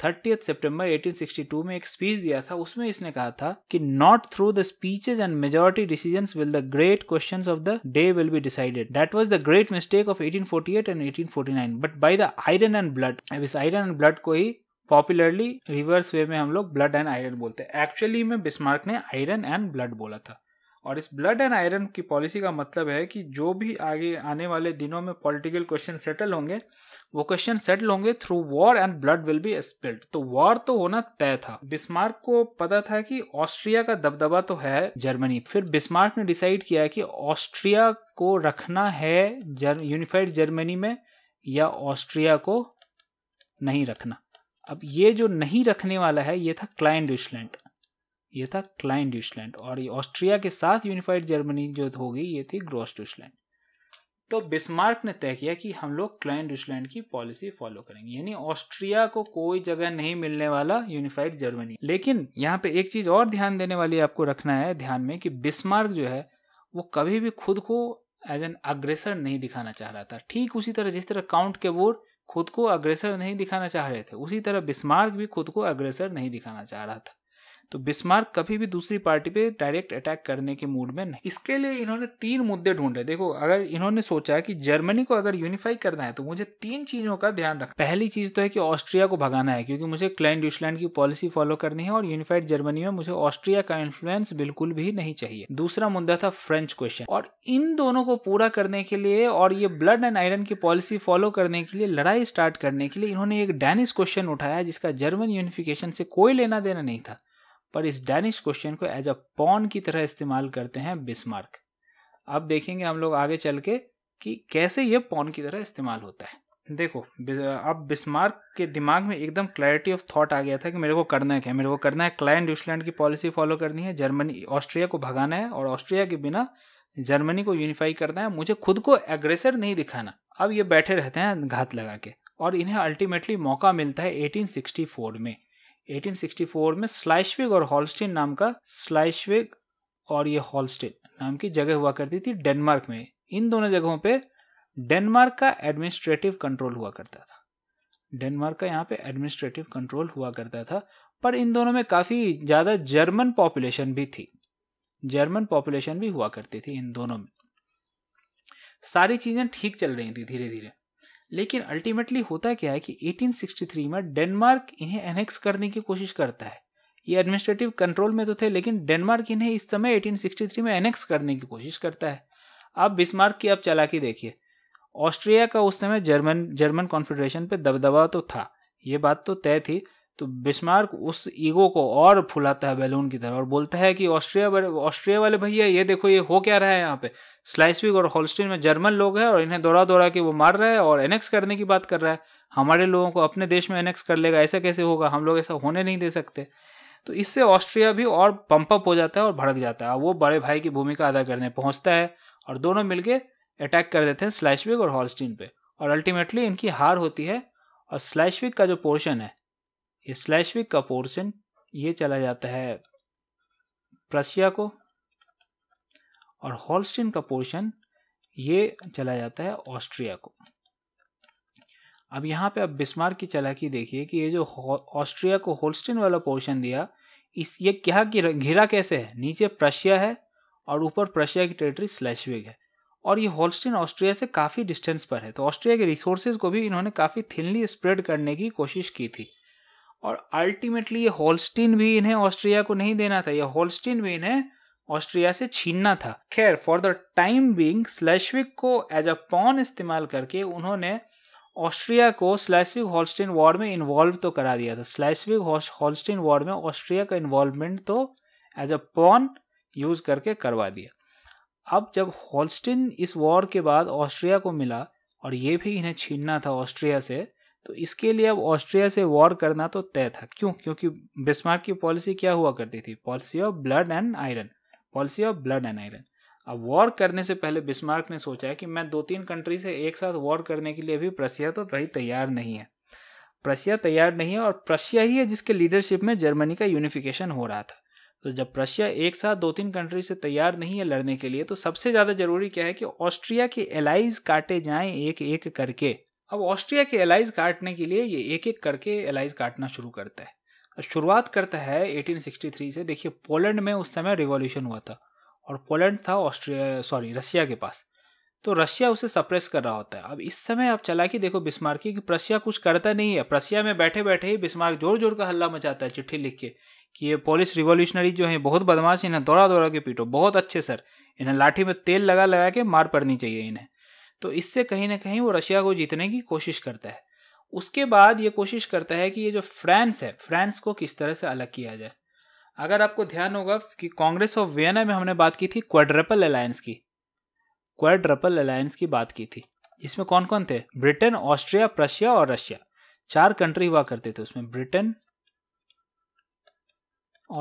थर्टीथ सितंबर 1862 में एक स्पीच दिया था उसमें इसने कहा था कि not through the speeches and majority decisions will the great questions of the day will be decided that was the great mistake of 1848 and 1849 but by the iron and blood अब इस iron and blood को ही popularly reverse way में हम लोग blood and iron बोलते हैं actually में Bismarck ने आयरन एंड ब्लड बोला था और इस ब्लड एंड आयरन की पॉलिसी का मतलब है कि जो भी आगे आने वाले दिनों में पॉलिटिकल क्वेश्चन सेटल होंगे वो क्वेश्चन सेटल होंगे through war and blood will be spilled तो वॉर तो होना तय था बिस्मार्क को पता था कि ऑस्ट्रिया का दबदबा तो है जर्मनी फिर बिस्मार्क ने डिसाइड किया कि ऑस्ट्रिया को रखना है यूनिफाइड जर्मनी में या ऑस्ट्रिया को नहीं रखना अब ये जो नहीं रखने वाला है ये था क्लाइंट विशलैंड ये था क्लाइन ड्यूशलैंड और ये ऑस्ट्रिया के साथ यूनिफाइड जर्मनी जो होगी ये थी ग्रोस ड्यूशलैंड तो बिस्मार्क ने तय किया कि हम लोग क्लाइन ड्यूशलैंड की पॉलिसी फॉलो करेंगे यानी ऑस्ट्रिया को कोई जगह नहीं मिलने वाला यूनिफाइड जर्मनी लेकिन यहाँ पे एक चीज और ध्यान देने वाली आपको रखना है ध्यान में कि बिस्मार्क जो है वो कभी भी खुद को एज एन अग्रेसर नहीं दिखाना चाह रहा था ठीक उसी तरह जिस तरह काउंट के बोर्ड खुद को अग्रेसर नहीं दिखाना चाह रहे थे उसी तरह बिस्मार्क भी खुद को अग्रेसर नहीं दिखाना चाह रहा था तो बिस्मार्क कभी भी दूसरी पार्टी पे डायरेक्ट अटैक करने के मूड में नहीं इसके लिए इन्होंने तीन मुद्दे ढूंढे देखो अगर इन्होंने सोचा कि जर्मनी को अगर यूनिफाई करना है तो मुझे तीन चीजों का ध्यान रखना पहली चीज तो है कि ऑस्ट्रिया को भगाना है क्योंकि मुझे क्लाइन ड्यूशलैंड की पॉलिसी फॉलो करनी है और यूनिफाइड जर्मनी में मुझे ऑस्ट्रिया का इन्फ्लुएंस बिल्कुल भी नहीं चाहिए दूसरा मुद्दा था फ्रेंच क्वेश्चन और इन दोनों को पूरा करने के लिए और ये ब्लड एंड आयरन की पॉलिसी फॉलो करने के लिए लड़ाई स्टार्ट करने के लिए इन्होंने एक डैनिश क्वेश्चन उठाया जिसका जर्मन यूनिफिकेशन से कोई लेना देना नहीं था पर इस डैनिश क्वेश्चन को एज अ पॉन की तरह इस्तेमाल करते हैं बिस्मार्क अब देखेंगे हम लोग आगे चल के कि कैसे ये पॉन की तरह इस्तेमाल होता है देखो अब बिस्मार्क के दिमाग में एकदम क्लैरिटी ऑफ थॉट आ गया था कि मेरे को करना है क्या मेरे को करना है क्लाइंट न्यूजीलैंड की पॉलिसी फॉलो करनी है जर्मनी ऑस्ट्रिया को भगाना है और ऑस्ट्रिया के बिना जर्मनी को यूनिफाई करना है मुझे खुद को एग्रेसर नहीं दिखाना अब ये बैठे रहते हैं घात लगा के और इन्हें अल्टीमेटली मौका मिलता है 1864 में 1864 में स्लाइशविग और हॉलस्टीन नाम का स्लाइशविग और ये हॉलस्टीन नाम की जगह हुआ करती थी डेनमार्क में इन दोनों जगहों पे डेनमार्क का एडमिनिस्ट्रेटिव कंट्रोल हुआ करता था डेनमार्क का यहाँ पे एडमिनिस्ट्रेटिव कंट्रोल हुआ करता था पर इन दोनों में काफ़ी ज़्यादा जर्मन पॉपुलेशन भी थी जर्मन पॉपुलेशन भी हुआ करती थी इन दोनों में सारी चीज़ें ठीक चल रही थी धीरे धीरे लेकिन अल्टीमेटली होता क्या है कि 1863 में डेनमार्क इन्हें एनेक्स करने की कोशिश करता है ये एडमिनिस्ट्रेटिव कंट्रोल में तो थे लेकिन डेनमार्क इन्हें इस समय 1863 में एनेक्स करने की कोशिश करता है अब बिस्मार्क की आप चालाकी देखिए ऑस्ट्रिया का उस समय जर्मन जर्मन कॉन्फेडरेशन पर दबदबा तो था ये बात तो तय थी तो बिस्मार्क उस ईगो को और फुलाता है बैलून की तरह और बोलता है कि ऑस्ट्रिया ऑस्ट्रिया वाले भैया ये देखो ये हो क्या रहा है यहाँ पे स्लाइसविक और हॉलस्टीन में जर्मन लोग हैं और इन्हें दौड़ा दौड़ा के वो मार रहा है और एनेक्स करने की बात कर रहा है हमारे लोगों को अपने देश में एनेक्स कर लेगा ऐसा कैसे होगा हम लोग ऐसा होने नहीं दे सकते तो इससे ऑस्ट्रिया भी और पंपअप हो जाता है और भड़क जाता है वो बड़े भाई की भूमिका अदा करने पहुंचता है और दोनों मिलके अटैक कर देते हैं स्लाइसविक और हॉलस्टीन पे और अल्टीमेटली इनकी हार होती है और स्लाइसविक का जो पोर्शन है स्लैशविक का पोर्शन ये चला जाता है प्रशिया को और हॉलस्टीन का पोर्शन ये चला जाता है ऑस्ट्रिया को अब यहाँ पे आप बिस्मार्क की चलाकी देखिए कि ये जो ऑस्ट्रिया को होल्स्टीन वाला पोर्शन दिया इस ये क्या घिरा कैसे है नीचे प्रशिया है और ऊपर प्रशिया की टेरिटरी स्लैशविग है और ये होल्स्टीन ऑस्ट्रिया से काफ़ी डिस्टेंस पर है तो ऑस्ट्रिया के रिसोर्सेज को भी इन्होंने काफ़ी थिनली स्प्रेड करने की कोशिश की थी और अल्टीमेटली ये होलस्टीन भी इन्हें ऑस्ट्रिया को नहीं देना था यह होलस्टीन भी इन्हें ऑस्ट्रिया से छीनना था खैर for the time being Schleswig को एज अ पॉन इस्तेमाल करके उन्होंने ऑस्ट्रिया को स्लैशविक होलस्टीन वॉर में इन्वॉल्व तो करा दिया था स्लैशविक होलस्टीन वॉर में ऑस्ट्रिया का इन्वॉल्वमेंट तो एज अ पॉन यूज करके करवा दिया अब जब होलस्टीन इस वॉर के बाद ऑस्ट्रिया को मिला और ये भी इन्हें छीनना था ऑस्ट्रिया से तो इसके लिए अब ऑस्ट्रिया से वॉर करना तो तय था क्यों क्योंकि बिस्मार्क की पॉलिसी क्या हुआ करती थी policy of blood and iron policy of blood and iron अब वॉर करने से पहले बिस्मार्क ने सोचा है कि मैं दो तीन कंट्री से एक साथ वॉर करने के लिए भी प्रसिया तो भाई तैयार नहीं है प्रशिया तैयार नहीं है और प्रशिया ही है जिसके लीडरशिप में जर्मनी का यूनिफिकेशन हो रहा था तो जब प्रशिया एक साथ दो तीन कंट्री से तैयार नहीं है लड़ने के लिए तो सबसे ज़्यादा जरूरी क्या है कि ऑस्ट्रिया के एलाइज काटे जाएं एक एक करके अब ऑस्ट्रिया के एलाइज काटने के लिए ये एक एक करके एलाइज काटना शुरू करता है तो शुरुआत करता है 1863 से देखिए पोलैंड में उस समय रिवॉल्यूशन हुआ था और पोलैंड था ऑस्ट्रिया सॉरी रसिया के पास तो रशिया उसे सप्रेस कर रहा होता है अब इस समय आप चला के देखो बिस्मार्क की प्रशिया कुछ करता नहीं है प्रशिया में बैठे बैठे ही बिस्मार्क जोर जोर का हल्ला मचाता है चिट्ठी लिख के कि ये पोलिस रिवॉल्यूशनरी जो है बहुत बदमाश इन्हें दौड़ा दौड़ा के पीटो बहुत अच्छे सर इन्हें लाठी में तेल लगा लगा के मार पड़नी चाहिए इन्हें तो इससे कहीं ना कहीं वो रशिया को जीतने की कोशिश करता है उसके बाद ये कोशिश करता है कि ये जो फ्रांस है फ्रांस को किस तरह से अलग किया जाए अगर आपको ध्यान होगा कि कांग्रेस ऑफ वियना में हमने बात की थी क्वाड्रपल अलायंस की क्वाड्रपल अलायंस की बात की थी जिसमें कौन कौन थे ब्रिटेन ऑस्ट्रिया प्रशिया और रशिया चार कंट्री हुआ करते थे उसमें ब्रिटेन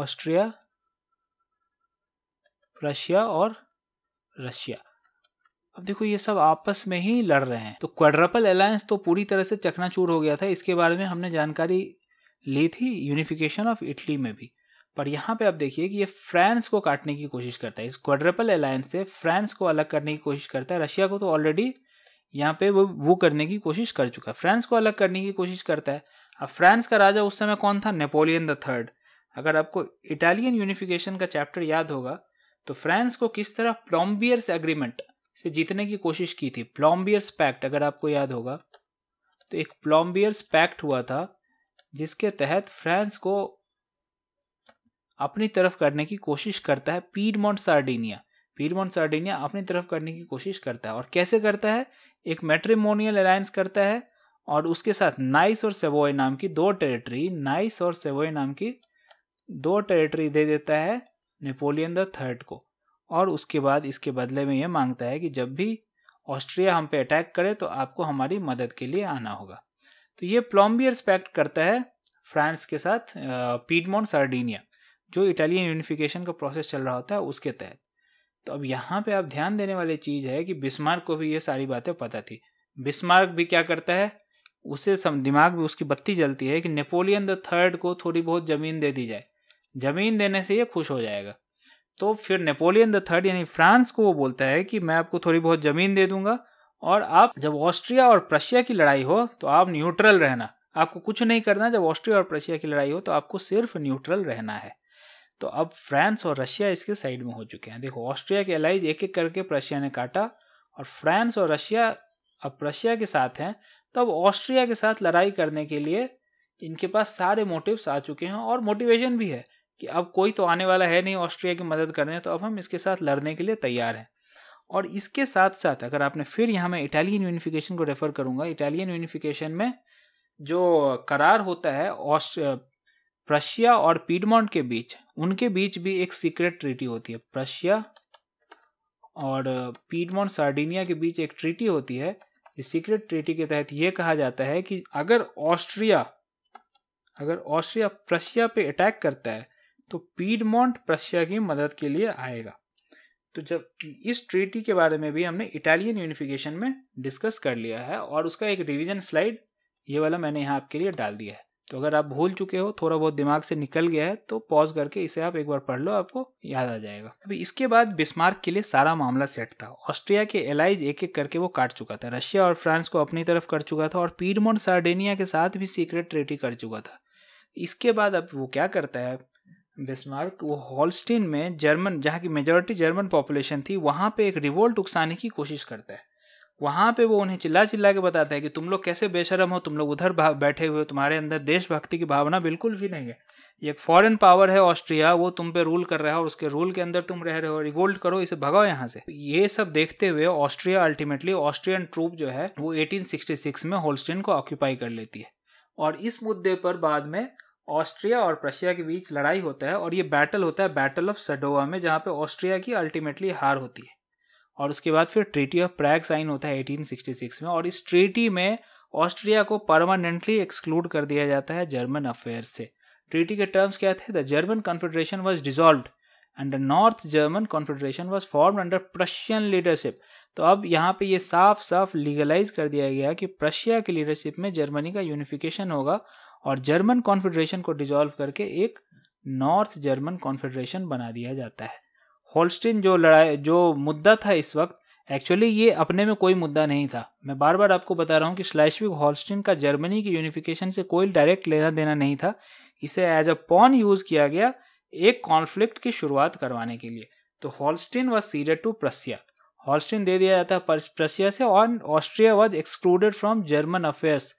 ऑस्ट्रिया प्रशिया और रशिया अब देखो ये सब आपस में ही लड़ रहे हैं तो क्वाड्रपल अलायंस तो पूरी तरह से चकनाचूर हो गया था इसके बारे में हमने जानकारी ली थी यूनिफिकेशन ऑफ इटली में भी पर यहाँ पे आप देखिए कि ये फ्रांस को काटने की कोशिश करता है इस क्वाड्रपल अलायंस से फ्रांस को अलग करने की कोशिश करता है रशिया को तो ऑलरेडी यहाँ पे वो वो करने की कोशिश कर चुका है फ्रांस को अलग करने की कोशिश करता है अब फ्रांस का राजा उस समय कौन था नेपोलियन द थर्ड अगर आपको इटालियन यूनिफिकेशन का चैप्टर याद होगा तो फ्रांस को किस तरह प्लॉम्बियर्स एग्रीमेंट इसे जीतने की कोशिश की थी प्लॉम्बियर्स पैक्ट अगर आपको याद होगा तो एक प्लॉम्बियर्स पैक्ट हुआ था जिसके तहत फ्रांस को अपनी तरफ करने की कोशिश करता है पीडमोंट सार्डिनिया पीडमोंट सार्डिनिया अपनी तरफ करने की कोशिश करता है और कैसे करता है एक मेट्रीमोनियल अलायंस करता है और उसके साथ नाइस और सेवोए नाम की दो टेरिटरी नाइस और सेवोए नाम की दो टेरिटरी दे देता है नेपोलियन द थर्ड को और उसके बाद इसके बदले में यह मांगता है कि जब भी ऑस्ट्रिया हम पे अटैक करे तो आपको हमारी मदद के लिए आना होगा तो ये प्लॉम्बियर्स पैक्ट करता है फ्रांस के साथ पीडमोन सार्डिनिया जो इटालियन यूनिफिकेशन का प्रोसेस चल रहा होता है उसके तहत तो अब यहाँ पे आप ध्यान देने वाली चीज़ है कि बिस्मार्क को भी ये सारी बातें पता थी बिस्मार्क भी क्या करता है उसे सम दिमाग में उसकी बत्ती जलती है कि नेपोलियन द थर्ड को थोड़ी बहुत ज़मीन दे दी जाए ज़मीन देने से ये खुश हो जाएगा तो फिर नेपोलियन द थर्ड यानी फ्रांस को वो बोलता है कि मैं आपको थोड़ी बहुत ज़मीन दे दूंगा और आप जब ऑस्ट्रिया और प्रशिया की लड़ाई हो तो आप न्यूट्रल रहना आपको कुछ नहीं करना जब ऑस्ट्रिया और प्रशिया की लड़ाई हो तो आपको सिर्फ न्यूट्रल रहना है तो अब फ्रांस और रशिया इसके साइड में हो चुके हैं देखो ऑस्ट्रिया के अलाइज एक एक करके प्रशिया ने काटा और फ्रांस और रशिया अब प्रशिया के साथ हैं तो अब ऑस्ट्रिया के साथ लड़ाई करने के लिए इनके पास सारे मोटिव्स आ चुके हैं और मोटिवेशन भी है कि अब कोई तो आने वाला है नहीं ऑस्ट्रिया की मदद करने तो अब हम इसके साथ लड़ने के लिए तैयार हैं और इसके साथ साथ अगर आपने फिर यहाँ मैं इटालियन यूनिफिकेशन को रेफ़र करूँगा इटालियन यूनिफिकेशन में जो करार होता है ऑस्ट प्रशिया और पीडमोंट के बीच उनके बीच भी एक सीक्रेट ट्रीटी होती है प्रशिया और पीडमोंट सार्डिनिया के बीच एक ट्रीटी होती है इस सीक्रेट ट्रीटी के तहत ये कहा जाता है कि अगर ऑस्ट्रिया अगर ऑस्ट्रिया प्रशिया पे अटैक करता है तो पीडमोंट प्रशिया की मदद के लिए आएगा तो जब इस ट्रीटी के बारे में भी हमने इटालियन यूनिफिकेशन में डिस्कस कर लिया है और उसका एक रिवीजन स्लाइड ये वाला मैंने यहाँ आपके लिए डाल दिया है तो अगर आप भूल चुके हो थोड़ा बहुत दिमाग से निकल गया है तो पॉज करके इसे आप एक बार पढ़ लो आपको याद आ जाएगा अभी इसके बाद बिस्मार्क के लिए सारा मामला सेट था ऑस्ट्रिया के एलाइज एक एक करके वो काट चुका था रशिया और फ्रांस को अपनी तरफ कर चुका था और पीडमोंट सार्डेनिया के साथ भी सीक्रेट ट्रेटी कर चुका था इसके बाद अब वो क्या करता है बेस्मार्क वो हॉलस्टीन में जर्मन जहाँ की मेजोरिटी जर्मन पॉपुलेशन थी वहाँ पे एक रिवोल्ट उकसाने की कोशिश करता है वहाँ पे वो उन्हें चिल्ला चिल्ला के बताता है कि तुम लोग कैसे बेशरम हो तुम लोग उधर बैठे हुए तुम्हारे अंदर देशभक्ति की भावना बिल्कुल भी नहीं है ये एक फॉरेन पावर है ऑस्ट्रिया वो तुम पे रूल कर रहा है और उसके रूल के अंदर तुम रह रहे हो रिवोल्ट करो इसे भगाओ यहाँ से ये सब देखते हुए ऑस्ट्रिया अल्टीमेटली ऑस्ट्रियन ट्रूप जो है वो 1866 में होलस्टीन को ऑक्यूपाई कर लेती है और इस मुद्दे पर बाद में ऑस्ट्रिया और प्रशिया के बीच लड़ाई होता है और ये बैटल होता है बैटल ऑफ सडोवा में जहाँ पे ऑस्ट्रिया की अल्टीमेटली हार होती है और उसके बाद फिर ट्रीटी ऑफ प्रैग साइन होता है 1866 में और इस ट्रीटी में ऑस्ट्रिया को परमानेंटली एक्सक्लूड कर दिया जाता है जर्मन अफेयर से ट्रीटी के टर्म्स क्या थे the German Confederation was dissolve and North German Confederation was form under Prussian leadership तो अब यहाँ पे ये साफ साफ लीगलाइज कर दिया गया कि प्रशिया की लीडरशिप में जर्मनी का यूनिफिकेशन होगा और जर्मन कॉन्फेडरेशन को डिजॉल्व करके एक नॉर्थ जर्मन कॉन्फेडरेशन बना दिया जाता है होल्स्टीन जो लड़ाई जो मुद्दा था इस वक्त एक्चुअली ये अपने में कोई मुद्दा नहीं था मैं बार बार आपको बता रहा हूँ कि स्लैशविक हॉलस्टीन का जर्मनी की यूनिफिकेशन से कोई डायरेक्ट लेना देना नहीं था इसे एज अ पॉन यूज किया गया एक कॉन्फ्लिक्ट की शुरुआत करवाने के लिए तो Holstein was ceded to Prussia Holstein दे दिया जाता है प्रसिया से और Austria was excluded from German affairs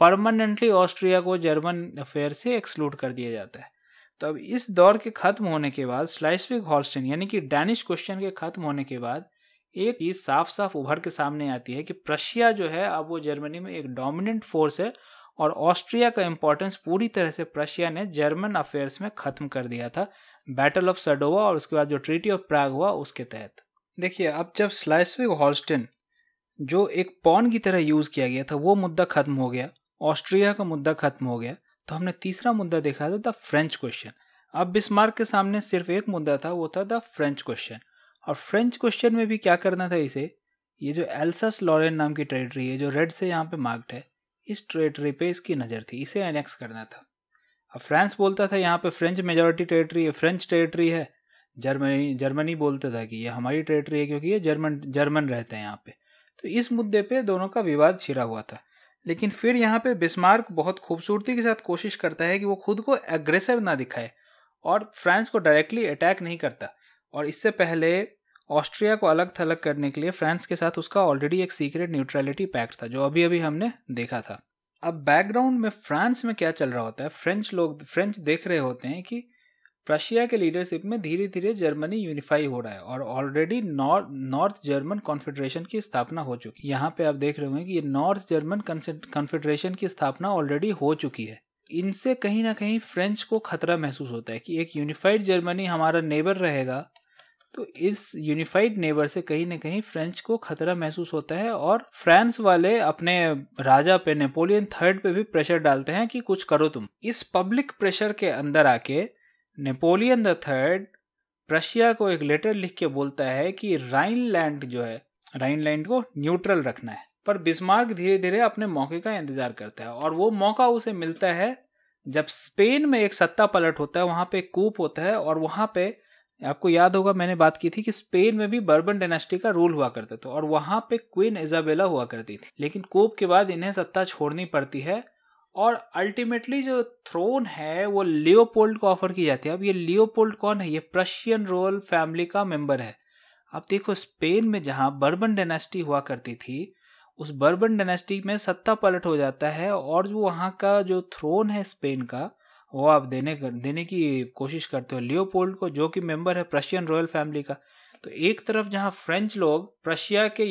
permanently Austria को जर्मन अफेयर से एक्सक्लूड कर दिया जाता है तो अब इस दौर के ख़त्म होने के बाद स्लाइसविक हॉलस्टेन यानी कि डैनिश क्वेश्चन के ख़त्म होने के बाद एक चीज़ साफ साफ उभर के सामने आती है कि प्रशिया जो है अब वो जर्मनी में एक डोमिनेंट फोर्स है और ऑस्ट्रिया का इम्पोर्टेंस पूरी तरह से प्रशिया ने जर्मन अफेयर्स में ख़त्म कर दिया था बैटल ऑफ सडोवा और उसके बाद जो ट्रीटी ऑफ प्राग हुआ उसके तहत देखिए अब जब स्लाइसविक हॉलस्टेन जो एक पॉन की तरह यूज़ किया गया था वो मुद्दा ख़त्म हो गया ऑस्ट्रिया का मुद्दा खत्म हो गया तो हमने तीसरा मुद्दा देखा था द फ्रेंच क्वेश्चन अब बिस्मार्क के सामने सिर्फ एक मुद्दा था वो था द फ्रेंच क्वेश्चन और फ्रेंच क्वेश्चन में भी क्या करना था इसे ये जो एल्सस लॉरेन नाम की टेरेटरी है जो रेड से यहाँ पे मार्क्ड है इस टेरेटरी पे इसकी नज़र थी इसे एनेक्स करना था अब फ्रांस बोलता था यहाँ पे फ्रेंच मेजोरिटी टेरेटरी है फ्रेंच टेरेटरी है जर्मनी जर्मनी बोलता था कि ये हमारी टेरेटरी है क्योंकि ये जर्मन जर्मन रहते हैं यहाँ पे तो इस मुद्दे पे दोनों का विवाद छिड़ा हुआ था लेकिन फिर यहाँ पे बिस्मार्क बहुत खूबसूरती के साथ कोशिश करता है कि वो खुद को एग्रेसिव ना दिखाए और फ्रांस को डायरेक्टली अटैक नहीं करता और इससे पहले ऑस्ट्रिया को अलग थलग करने के लिए फ्रांस के साथ उसका ऑलरेडी एक सीक्रेट न्यूट्रलिटी पैक्ट था जो अभी अभी हमने देखा था अब बैकग्राउंड में फ्रांस में क्या चल रहा होता है फ्रेंच लोग फ्रेंच देख रहे होते हैं कि प्रशिया के लीडरशिप में धीरे धीरे जर्मनी यूनिफाई हो रहा है और ऑलरेडी नॉर्थ जर्मन कॉन्फेडरेशन की स्थापना हो चुकी है यहाँ पे आप देख रहे होंगे कि ये नॉर्थ जर्मन कॉन्फेडरेशन की स्थापना ऑलरेडी हो चुकी है इनसे कहीं ना कहीं फ्रेंच को खतरा महसूस होता है कि एक यूनिफाइड जर्मनी हमारा नेबर रहेगा तो इस यूनिफाइड नेबर से कहीं ना कहीं फ्रेंच को खतरा महसूस होता है और फ्रांस वाले अपने राजा पे नेपोलियन थर्ड पे भी प्रेशर डालते हैं कि कुछ करो तुम इस पब्लिक प्रेशर के अंदर आके नेपोलियन द थर्ड प्रशिया को एक लेटर लिख के बोलता है कि राइनलैंड जो है राइनलैंड को न्यूट्रल रखना है पर बिस्मार्क धीरे धीरे अपने मौके का इंतजार करता है और वो मौका उसे मिलता है जब स्पेन में एक सत्ता पलट होता है वहाँ पे कूप होता है और वहाँ पे आपको याद होगा मैंने बात की थी कि स्पेन में भी बर्बन डेनेस्टी का रूल हुआ करता था और वहाँ पे क्वीन इजाबेला हुआ करती थी लेकिन कोप के बाद इन्हें सत्ता छोड़नी पड़ती है और अल्टीमेटली जो थ्रोन है वो लियोपोल्ड को ऑफर की जाती है अब ये लियोपोल्ड कौन है ये प्रशियन रोयल फैमिली का मेंबर है अब देखो स्पेन में जहाँ बर्बन डेनेस्टी हुआ करती थी उस बर्बन डेनेस्टी में सत्ता पलट हो जाता है और जो वहाँ का जो थ्रोन है स्पेन का वो आप देने कर देने की कोशिश करते हो लियोपोल्ड को जो कि मेंबर है प्रशियन रॉयल फैमिली का तो एक तरफ जहां फ्रेंच लोग प्रशिया के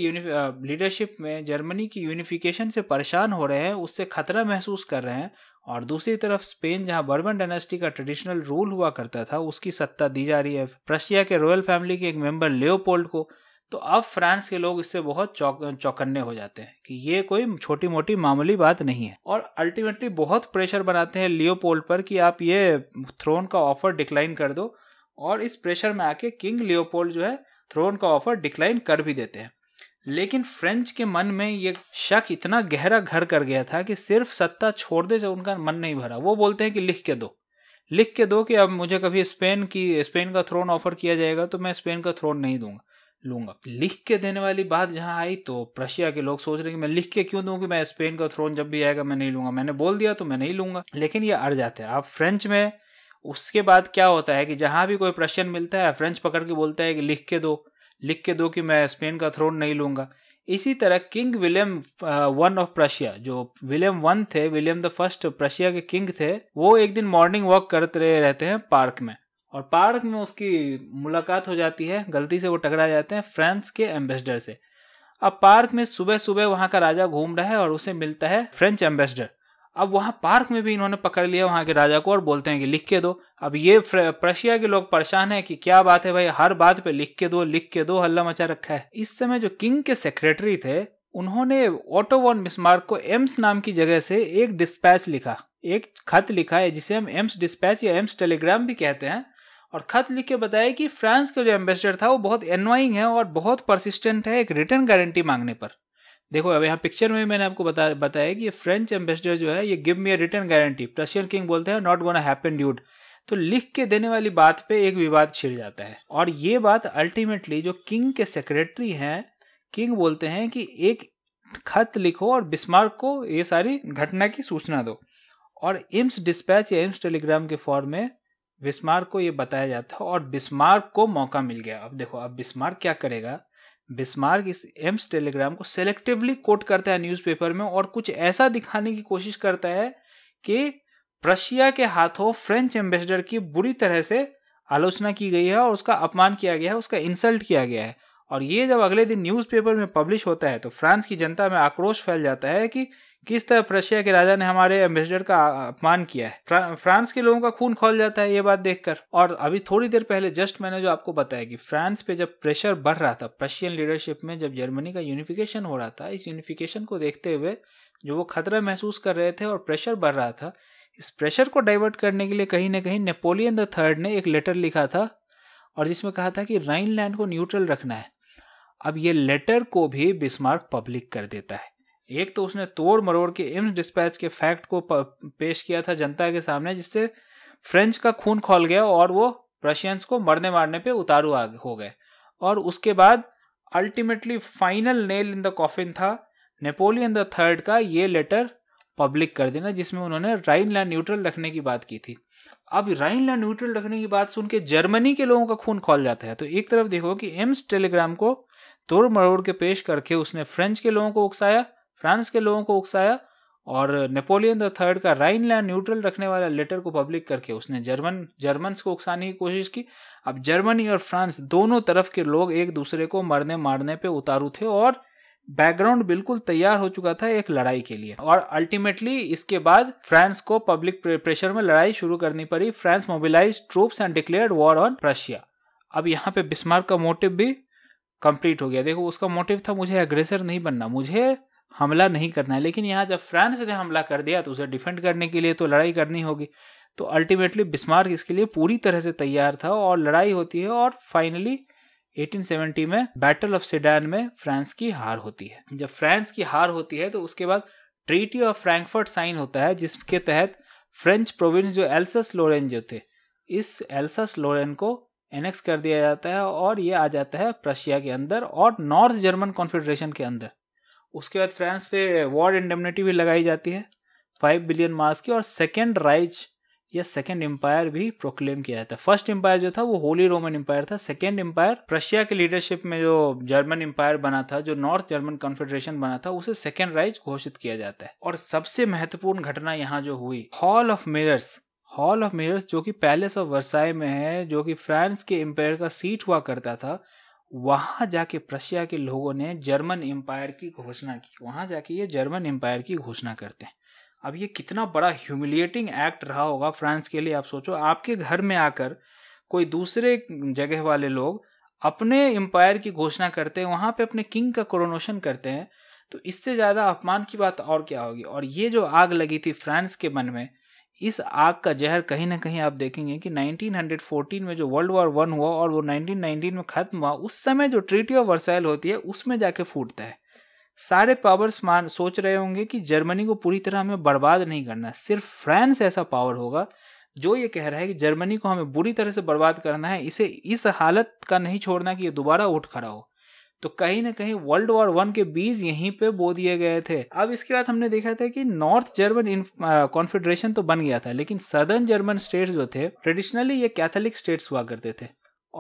लीडरशिप में जर्मनी की यूनिफिकेशन से परेशान हो रहे हैं उससे खतरा महसूस कर रहे हैं और दूसरी तरफ स्पेन जहां बर्बन डायनेस्टी का ट्रेडिशनल रूल हुआ करता था उसकी सत्ता दी जा रही है प्रशिया के रॉयल फैमिली के एक मेंबर लियोपोल्ड को तो अब फ्रांस के लोग इससे बहुत चौक चौकन्ने हो जाते हैं कि ये कोई छोटी मोटी मामूली बात नहीं है और अल्टीमेटली बहुत प्रेशर बनाते हैं लियोपोल्ड पर कि आप ये थ्रोन का ऑफर डिक्लाइन कर दो और इस प्रेशर में आके किंग लियोपोल्ड जो है थ्रोन का ऑफर डिक्लाइन कर भी देते हैं लेकिन फ्रेंच के मन में ये शक इतना गहरा घर कर गया था कि सिर्फ सत्ता छोड़ने से उनका मन नहीं भरा वो बोलते हैं कि लिख के दो लिख के दो कि अब मुझे कभी स्पेन की स्पेन का थ्रोन ऑफर किया जाएगा तो मैं स्पेन का थ्रोन नहीं दूंगा लूंगा लिख के देने वाली बात जहां आई तो प्रशिया के लोग सोच रहे कि मैं लिख के क्यों दूं कि मैं स्पेन का थ्रोन जब भी आएगा मैं नहीं लूंगा मैंने बोल दिया तो मैं नहीं लूंगा लेकिन ये अड़ जाते हैं आप फ्रेंच में उसके बाद क्या होता है कि जहाँ भी कोई प्रश्न मिलता है फ्रेंच पकड़ के बोलता है कि लिख के दो लिख के दो कि मैं स्पेन का थ्रोन नहीं लूँगा इसी तरह king William one of Prussia जो विलियम वन थे विलियम द फर्स्ट प्रशिया के किंग थे वो एक दिन मॉर्निंग वॉक करते रहते हैं पार्क में और पार्क में उसकी मुलाकात हो जाती है गलती से वो टकरा जाते हैं फ्रांस के एम्बेसडर से अब पार्क में सुबह सुबह वहां का राजा घूम रहा है और उसे मिलता है फ्रेंच एम्बेसडर अब वहां पार्क में भी इन्होंने पकड़ लिया वहां के राजा को और बोलते हैं कि लिख के दो अब ये प्रशिया के लोग परेशान है कि क्या बात है भाई हर बात पे लिख के दो लिख के दो हल्ला मचा रखा है इस समय जो किंग के सेक्रेटरी थे उन्होंने ऑटोवॉन मिसमार्क को एम्स नाम की जगह से एक डिस्पैच लिखा एक खत लिखा है जिसे हम एम्स डिस्पैच या एम्स टेलीग्राम भी कहते हैं और खत लिख के बताया कि फ्रांस का जो एम्बेसडर था वो बहुत एनवाइंग है और बहुत परसिस्टेंट है एक रिटर्न गारंटी मांगने पर देखो अब यहाँ पिक्चर में मैंने आपको बता बताया कि ये फ्रेंच एम्बेसडर जो है ये give me a return guarantee Prussian king बोलते हैं नॉट गोना हैपन ड्यूड तो लिख के देने वाली बात पे एक विवाद छिड़ जाता है और ये बात अल्टीमेटली जो किंग के सेक्रेटरी हैं किंग बोलते हैं कि एक खत लिखो और बिस्मार्क को ये सारी घटना की सूचना दो और एम्स डिस्पैच या एम्स टेलीग्राम के फॉर्म में बिस्मार्क को ये बताया जाता है और बिस्मार्क को मौका मिल गया अब देखो अब बिस्मार्क क्या करेगा बिस्मार्क इस एम्स टेलीग्राम को सेलेक्टिवली कोट करता है न्यूज़पेपर में और कुछ ऐसा दिखाने की कोशिश करता है कि प्रशिया के हाथों फ्रेंच एम्बेसडर की बुरी तरह से आलोचना की गई है और उसका अपमान किया गया है उसका इंसल्ट किया गया है और ये जब अगले दिन न्यूज़पेपर में पब्लिश होता है तो फ्रांस की जनता में आक्रोश फैल जाता है कि किस तरह प्रशिया के राजा ने हमारे एम्बेसडर का अपमान किया है फ्रा, फ्रांस के लोगों का खून खोल जाता है ये बात देखकर और अभी थोड़ी देर पहले जस्ट मैंने जो आपको बताया कि फ्रांस पे जब प्रेशर बढ़ रहा था प्रशियन लीडरशिप में जब जर्मनी का यूनिफिकेशन हो रहा था इस यूनिफिकेशन को देखते हुए जो वो खतरा महसूस कर रहे थे और प्रेशर बढ़ रहा था इस प्रेशर को डाइवर्ट करने के लिए कहीं ना कहीं नेपोलियन द थर्ड ने एक लेटर लिखा था और जिसमें कहा था कि राइनलैंड को न्यूट्रल रखना है अब ये लेटर को भी बिस्मार्क पब्लिक कर देता है एक तो उसने तोड़ मरोड़ के इम्स डिस्पैच के फैक्ट को पेश किया था जनता के सामने जिससे फ्रेंच का खून खोल गया और वो रशियंस को मरने मारने पे उतारू हो गए और उसके बाद ultimately final nail in the coffin था नेपोलियन द थर्ड का ये लेटर पब्लिक कर देना जिसमें उन्होंने राइन लैंड न्यूट्रल रखने की बात की थी अब राइन लैंड न्यूट्रल रखने की बात सुन के जर्मनी के लोगों का खून खोल जाता है तो एक तरफ देखो कि एम्स टेलीग्राम को तोड़ मरोड़ के पेश करके उसने फ्रेंच के लोगों को उकसाया फ्रांस के लोगों को उकसाया और नेपोलियन द थर्ड का राइनलैंड न्यूट्रल रखने वाला लेटर को पब्लिक करके उसने जर्मन जर्मन्स को उकसाने की कोशिश की अब जर्मनी और फ्रांस दोनों तरफ के लोग एक दूसरे को मरने मारने पे उतारू थे और बैकग्राउंड बिल्कुल तैयार हो चुका था एक लड़ाई के लिए और अल्टीमेटली इसके बाद फ्रांस को पब्लिक प्रेशर में लड़ाई शुरू करनी पड़ी France mobilise troops and declare war on Russia अब यहाँ पे बिस्मार्क का मोटिव भी कंप्लीट हो गया देखो उसका मोटिव था मुझे एग्रेसर नहीं बनना मुझे हमला नहीं करना है लेकिन यहाँ जब फ्रांस ने हमला कर दिया तो उसे डिफेंड करने के लिए तो लड़ाई करनी होगी तो अल्टीमेटली बिस्मार्क इसके लिए पूरी तरह से तैयार था और लड़ाई होती है और फाइनली 1870 में बैटल ऑफ सिडान में फ्रांस की हार होती है जब फ्रांस की हार होती है तो उसके बाद ट्रीटी ऑफ फ्रैंकफर्ट साइन होता है जिसके तहत फ्रेंच प्रोविंस जो एल्सस लोरेन जो थे इस एल्सस लोरेन को एनेक्स कर दिया जाता है और ये आ जाता है प्रशिया के अंदर और नॉर्थ जर्मन कॉन्फेडरेशन के अंदर उसके बाद फ्रांस पे वॉर इंडेमनिटी भी लगाई जाती है फाइव बिलियन मार्क्स की और सेकेंड राइज या सेकेंड एम्पायर भी प्रोक्लेम किया जाता है फर्स्ट एम्पायर जो था वो होली रोमन एम्पायर था सेकेंड एम्पायर प्रशिया के लीडरशिप में जो जर्मन एम्पायर बना था जो नॉर्थ जर्मन कॉन्फेडरेशन बना था उसे सेकेंड राइज घोषित किया जाता है और सबसे महत्वपूर्ण घटना यहाँ जो हुई hall of mirrors hall of mirrors जो कि पैलेस ऑफ वर्साई में है जो कि फ्रांस के एम्पायर का सीट हुआ करता था वहाँ जाके प्रशिया के लोगों ने जर्मन एम्पायर की घोषणा की वहाँ जाके ये जर्मन एम्पायर की घोषणा करते हैं अब ये कितना बड़ा ह्यूमिलिएटिंग एक्ट रहा होगा फ्रांस के लिए आप सोचो आपके घर में आकर कोई दूसरे जगह वाले लोग अपने एम्पायर की घोषणा करते हैं वहाँ पे अपने किंग का क्रोनोशन करते हैं तो इससे ज़्यादा अपमान की बात और क्या होगी और ये जो आग लगी थी फ्रांस के मन में इस आग का जहर कहीं ना कहीं आप देखेंगे कि 1914 में जो वर्ल्ड वॉर वन हुआ और वो 1919 में ख़त्म हुआ उस समय जो ट्रीटी ऑफ वर्साइल होती है उसमें जाके फूटता है सारे पावर्स मान सोच रहे होंगे कि जर्मनी को पूरी तरह हमें बर्बाद नहीं करना सिर्फ फ्रांस ऐसा पावर होगा जो ये कह रहा है कि जर्मनी को हमें बुरी तरह से बर्बाद करना है इसे इस हालत का नहीं छोड़ना कि ये दोबारा उठ खड़ा हो तो कहीं ना कहीं वर्ल्ड वॉर वन के बीज यहीं पे बो दिए गए थे अब इसके बाद हमने देखा था कि नॉर्थ जर्मन कॉन्फेडरेशन तो बन गया था लेकिन सदर्न जर्मन स्टेट जो थे ट्रेडिशनली ये कैथोलिक स्टेट्स हुआ करते थे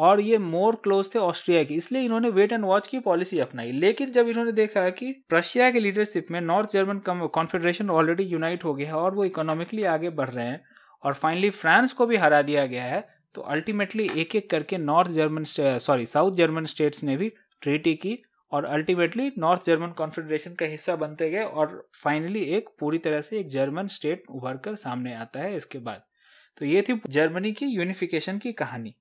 और ये मोर क्लोज थे ऑस्ट्रिया की इसलिए इन्होंने वेट एंड वॉच की पॉलिसी अपनाई लेकिन जब इन्होंने देखा कि प्रशिया के लीडरशिप में North German Confederation already unite हो गया है और वो इकोनॉमिकली आगे बढ़ रहे हैं और फाइनली फ्रांस को भी हरा दिया गया है तो अल्टीमेटली एक एक करके North German sorry South German states ने भी ट्रीटी की और अल्टीमेटली नॉर्थ जर्मन कॉन्फेडरेशन का हिस्सा बनते गए और फाइनली एक पूरी तरह से एक जर्मन स्टेट उभर कर सामने आता है इसके बाद तो ये थी जर्मनी की यूनिफिकेशन की कहानी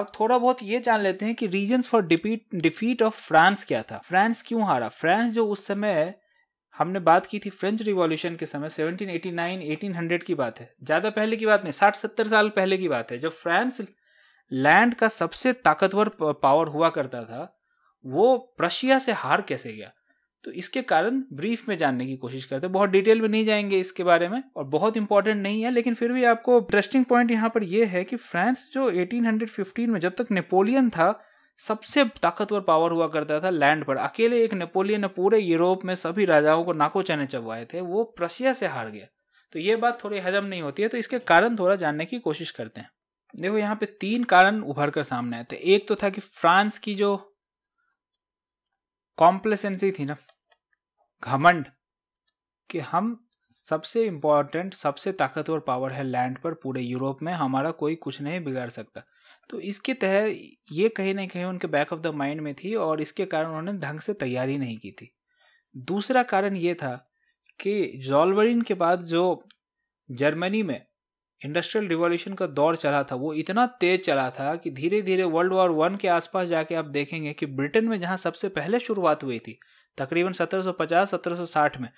अब थोड़ा बहुत ये जान लेते हैं कि reason for defeat of France क्या था फ्रांस क्यों हारा फ्रांस जो उस समय हमने बात की थी फ्रेंच रिवॉल्यूशन के समय 1789 1800 की बात है ज़्यादा पहले की बात नहीं 60-70 साल पहले की बात है जब फ्रांस लैंड का सबसे ताकतवर पावर हुआ करता था वो प्रशिया से हार कैसे गया तो इसके कारण ब्रीफ में जानने की कोशिश करते हैं बहुत डिटेल में नहीं जाएंगे इसके बारे में और बहुत इंपॉर्टेंट नहीं है लेकिन फिर भी आपको इंटरेस्टिंग पॉइंट यहाँ पर यह है कि फ्रांस जो 1815 में जब तक नेपोलियन था सबसे ताकतवर पावर हुआ करता था लैंड पर अकेले एक नेपोलियन ने पूरे यूरोप में सभी राजाओं को नाको चने चबवाए थे वो प्रशिया से हार गया तो ये बात थोड़ी हजम नहीं होती है तो इसके कारण थोड़ा जानने की कोशिश करते हैं देखो यहाँ पे तीन कारण उभर कर सामने आए थे एक तो था कि फ्रांस की जो कॉम्प्लेसेंसी थी ना घमंड कि हम सबसे इम्पोर्टेंट सबसे ताकतवर पावर है लैंड पर पूरे यूरोप में हमारा कोई कुछ नहीं बिगाड़ सकता तो इसके तहत ये कहीं ना कहीं उनके बैक ऑफ द माइंड में थी और इसके कारण उन्होंने ढंग से तैयारी नहीं की थी दूसरा कारण ये था कि जॉलवरिन के बाद जो जर्मनी में इंडस्ट्रियल रिवॉल्यूशन का दौर चला था वो इतना तेज चला था कि धीरे धीरे वर्ल्ड वॉर वन के आसपास जाके आप देखेंगे कि ब्रिटेन में जहाँ सबसे पहले शुरुआत हुई थी तकरीबन 1750-1760 में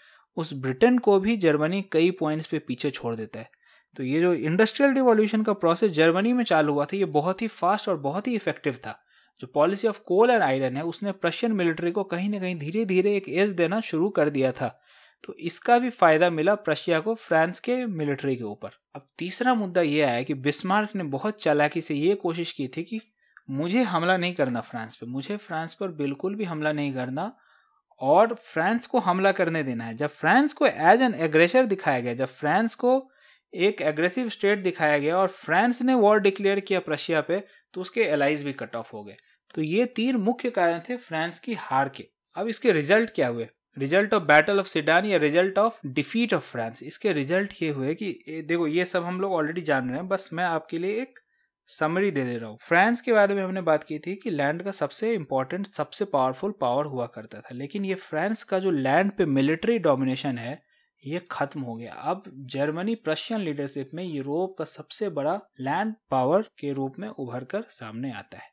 उस ब्रिटेन को भी जर्मनी कई पॉइंट्स पे पीछे छोड़ देता है तो ये जो इंडस्ट्रियल रिवॉल्यूशन का प्रोसेस जर्मनी में चालू हुआ था ये बहुत ही फास्ट और बहुत ही इफेक्टिव था जो policy of coal and iron है उसने प्रशियन मिलिट्री को कहीं ना कहीं धीरे धीरे एक एज देना शुरू कर दिया था तो इसका भी फायदा मिला प्रशिया को फ्रांस के मिलिट्री के ऊपर अब तीसरा मुद्दा यह आया कि बिस्मार्क ने बहुत चालाकी से ये कोशिश की थी कि मुझे हमला नहीं करना फ्रांस पर मुझे फ्रांस पर बिल्कुल भी हमला नहीं करना और फ्रांस को हमला करने देना है जब फ्रांस को एज एन एग्रेसर दिखाया गया जब फ्रांस को एक एग्रेसिव स्टेट दिखाया गया और फ्रांस ने वॉर डिक्लेयर किया प्रशिया पे तो उसके एलाइज भी कट ऑफ हो गए तो ये तीन मुख्य कारण थे फ्रांस की हार के अब इसके रिजल्ट क्या हुए result of battle of Sedan या result of defeat of France इसके रिजल्ट ये हुए कि देखो ये सब हम लोग ऑलरेडी जान रहे हैं बस मैं आपके लिए एक समरी दे दे रहा हूँ फ्रांस के बारे में हमने बात की थी कि लैंड का सबसे इंपॉर्टेंट सबसे पावरफुल पावर हुआ करता था लेकिन ये फ्रांस का जो लैंड पे मिलिट्री डोमिनेशन है ये खत्म हो गया अब जर्मनी प्रशियन लीडरशिप में यूरोप का सबसे बड़ा लैंड पावर के रूप में उभर कर सामने आता है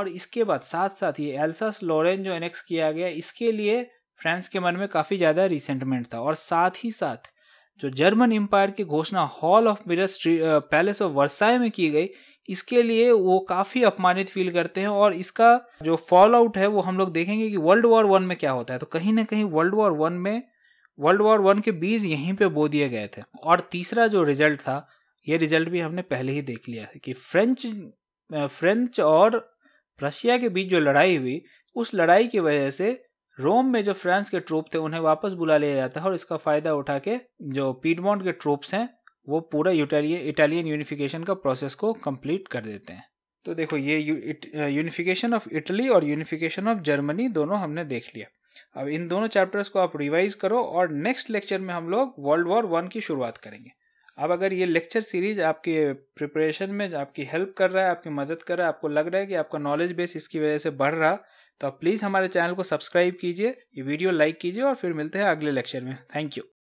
और इसके बाद साथ साथ ये एल्सास लोरेन जो एनेक्स किया गया इसके लिए फ्रांस के मन में काफ़ी ज़्यादा रिसेंटमेंट था और साथ ही साथ जो जर्मन एम्पायर की घोषणा hall of mirror palace of Versailles में की गई इसके लिए वो काफ़ी अपमानित फील करते हैं और इसका जो फॉल आउट है वो हम लोग देखेंगे कि वर्ल्ड वॉर वन में क्या होता है तो कहीं ना कहीं वर्ल्ड वॉर वन में वर्ल्ड वॉर वन के बीज यहीं पे बो दिए गए थे और तीसरा जो रिजल्ट था ये रिजल्ट भी हमने पहले ही देख लिया था कि फ्रेंच फ्रेंच और रशिया के बीच जो लड़ाई हुई उस लड़ाई की वजह से रोम में जो फ्रांस के ट्रूप थे उन्हें वापस बुला लिया जाता है और इसका फायदा उठा के जो पीडमोंट के ट्रूप्स हैं वो पूरा इटालियन इटालियन यूनिफिकेशन का प्रोसेस को कंप्लीट कर देते हैं तो देखो ये यूनिफिकेशन ऑफ इटली और यूनिफिकेशन ऑफ जर्मनी दोनों हमने देख लिया अब इन दोनों चैप्टर्स को आप रिवाइज करो और नेक्स्ट लेक्चर में हम लोग वर्ल्ड वॉर वन की शुरुआत करेंगे अब अगर ये लेक्चर सीरीज आपके प्रिपरेशन में आपकी हेल्प कर रहा है आपकी मदद कर रहा है आपको लग रहा है कि आपका नॉलेज बेस इसकी वजह से बढ़ रहा तो प्लीज़ हमारे चैनल को सब्सक्राइब कीजिए वीडियो लाइक कीजिए और फिर मिलते हैं अगले लेक्चर में थैंक यू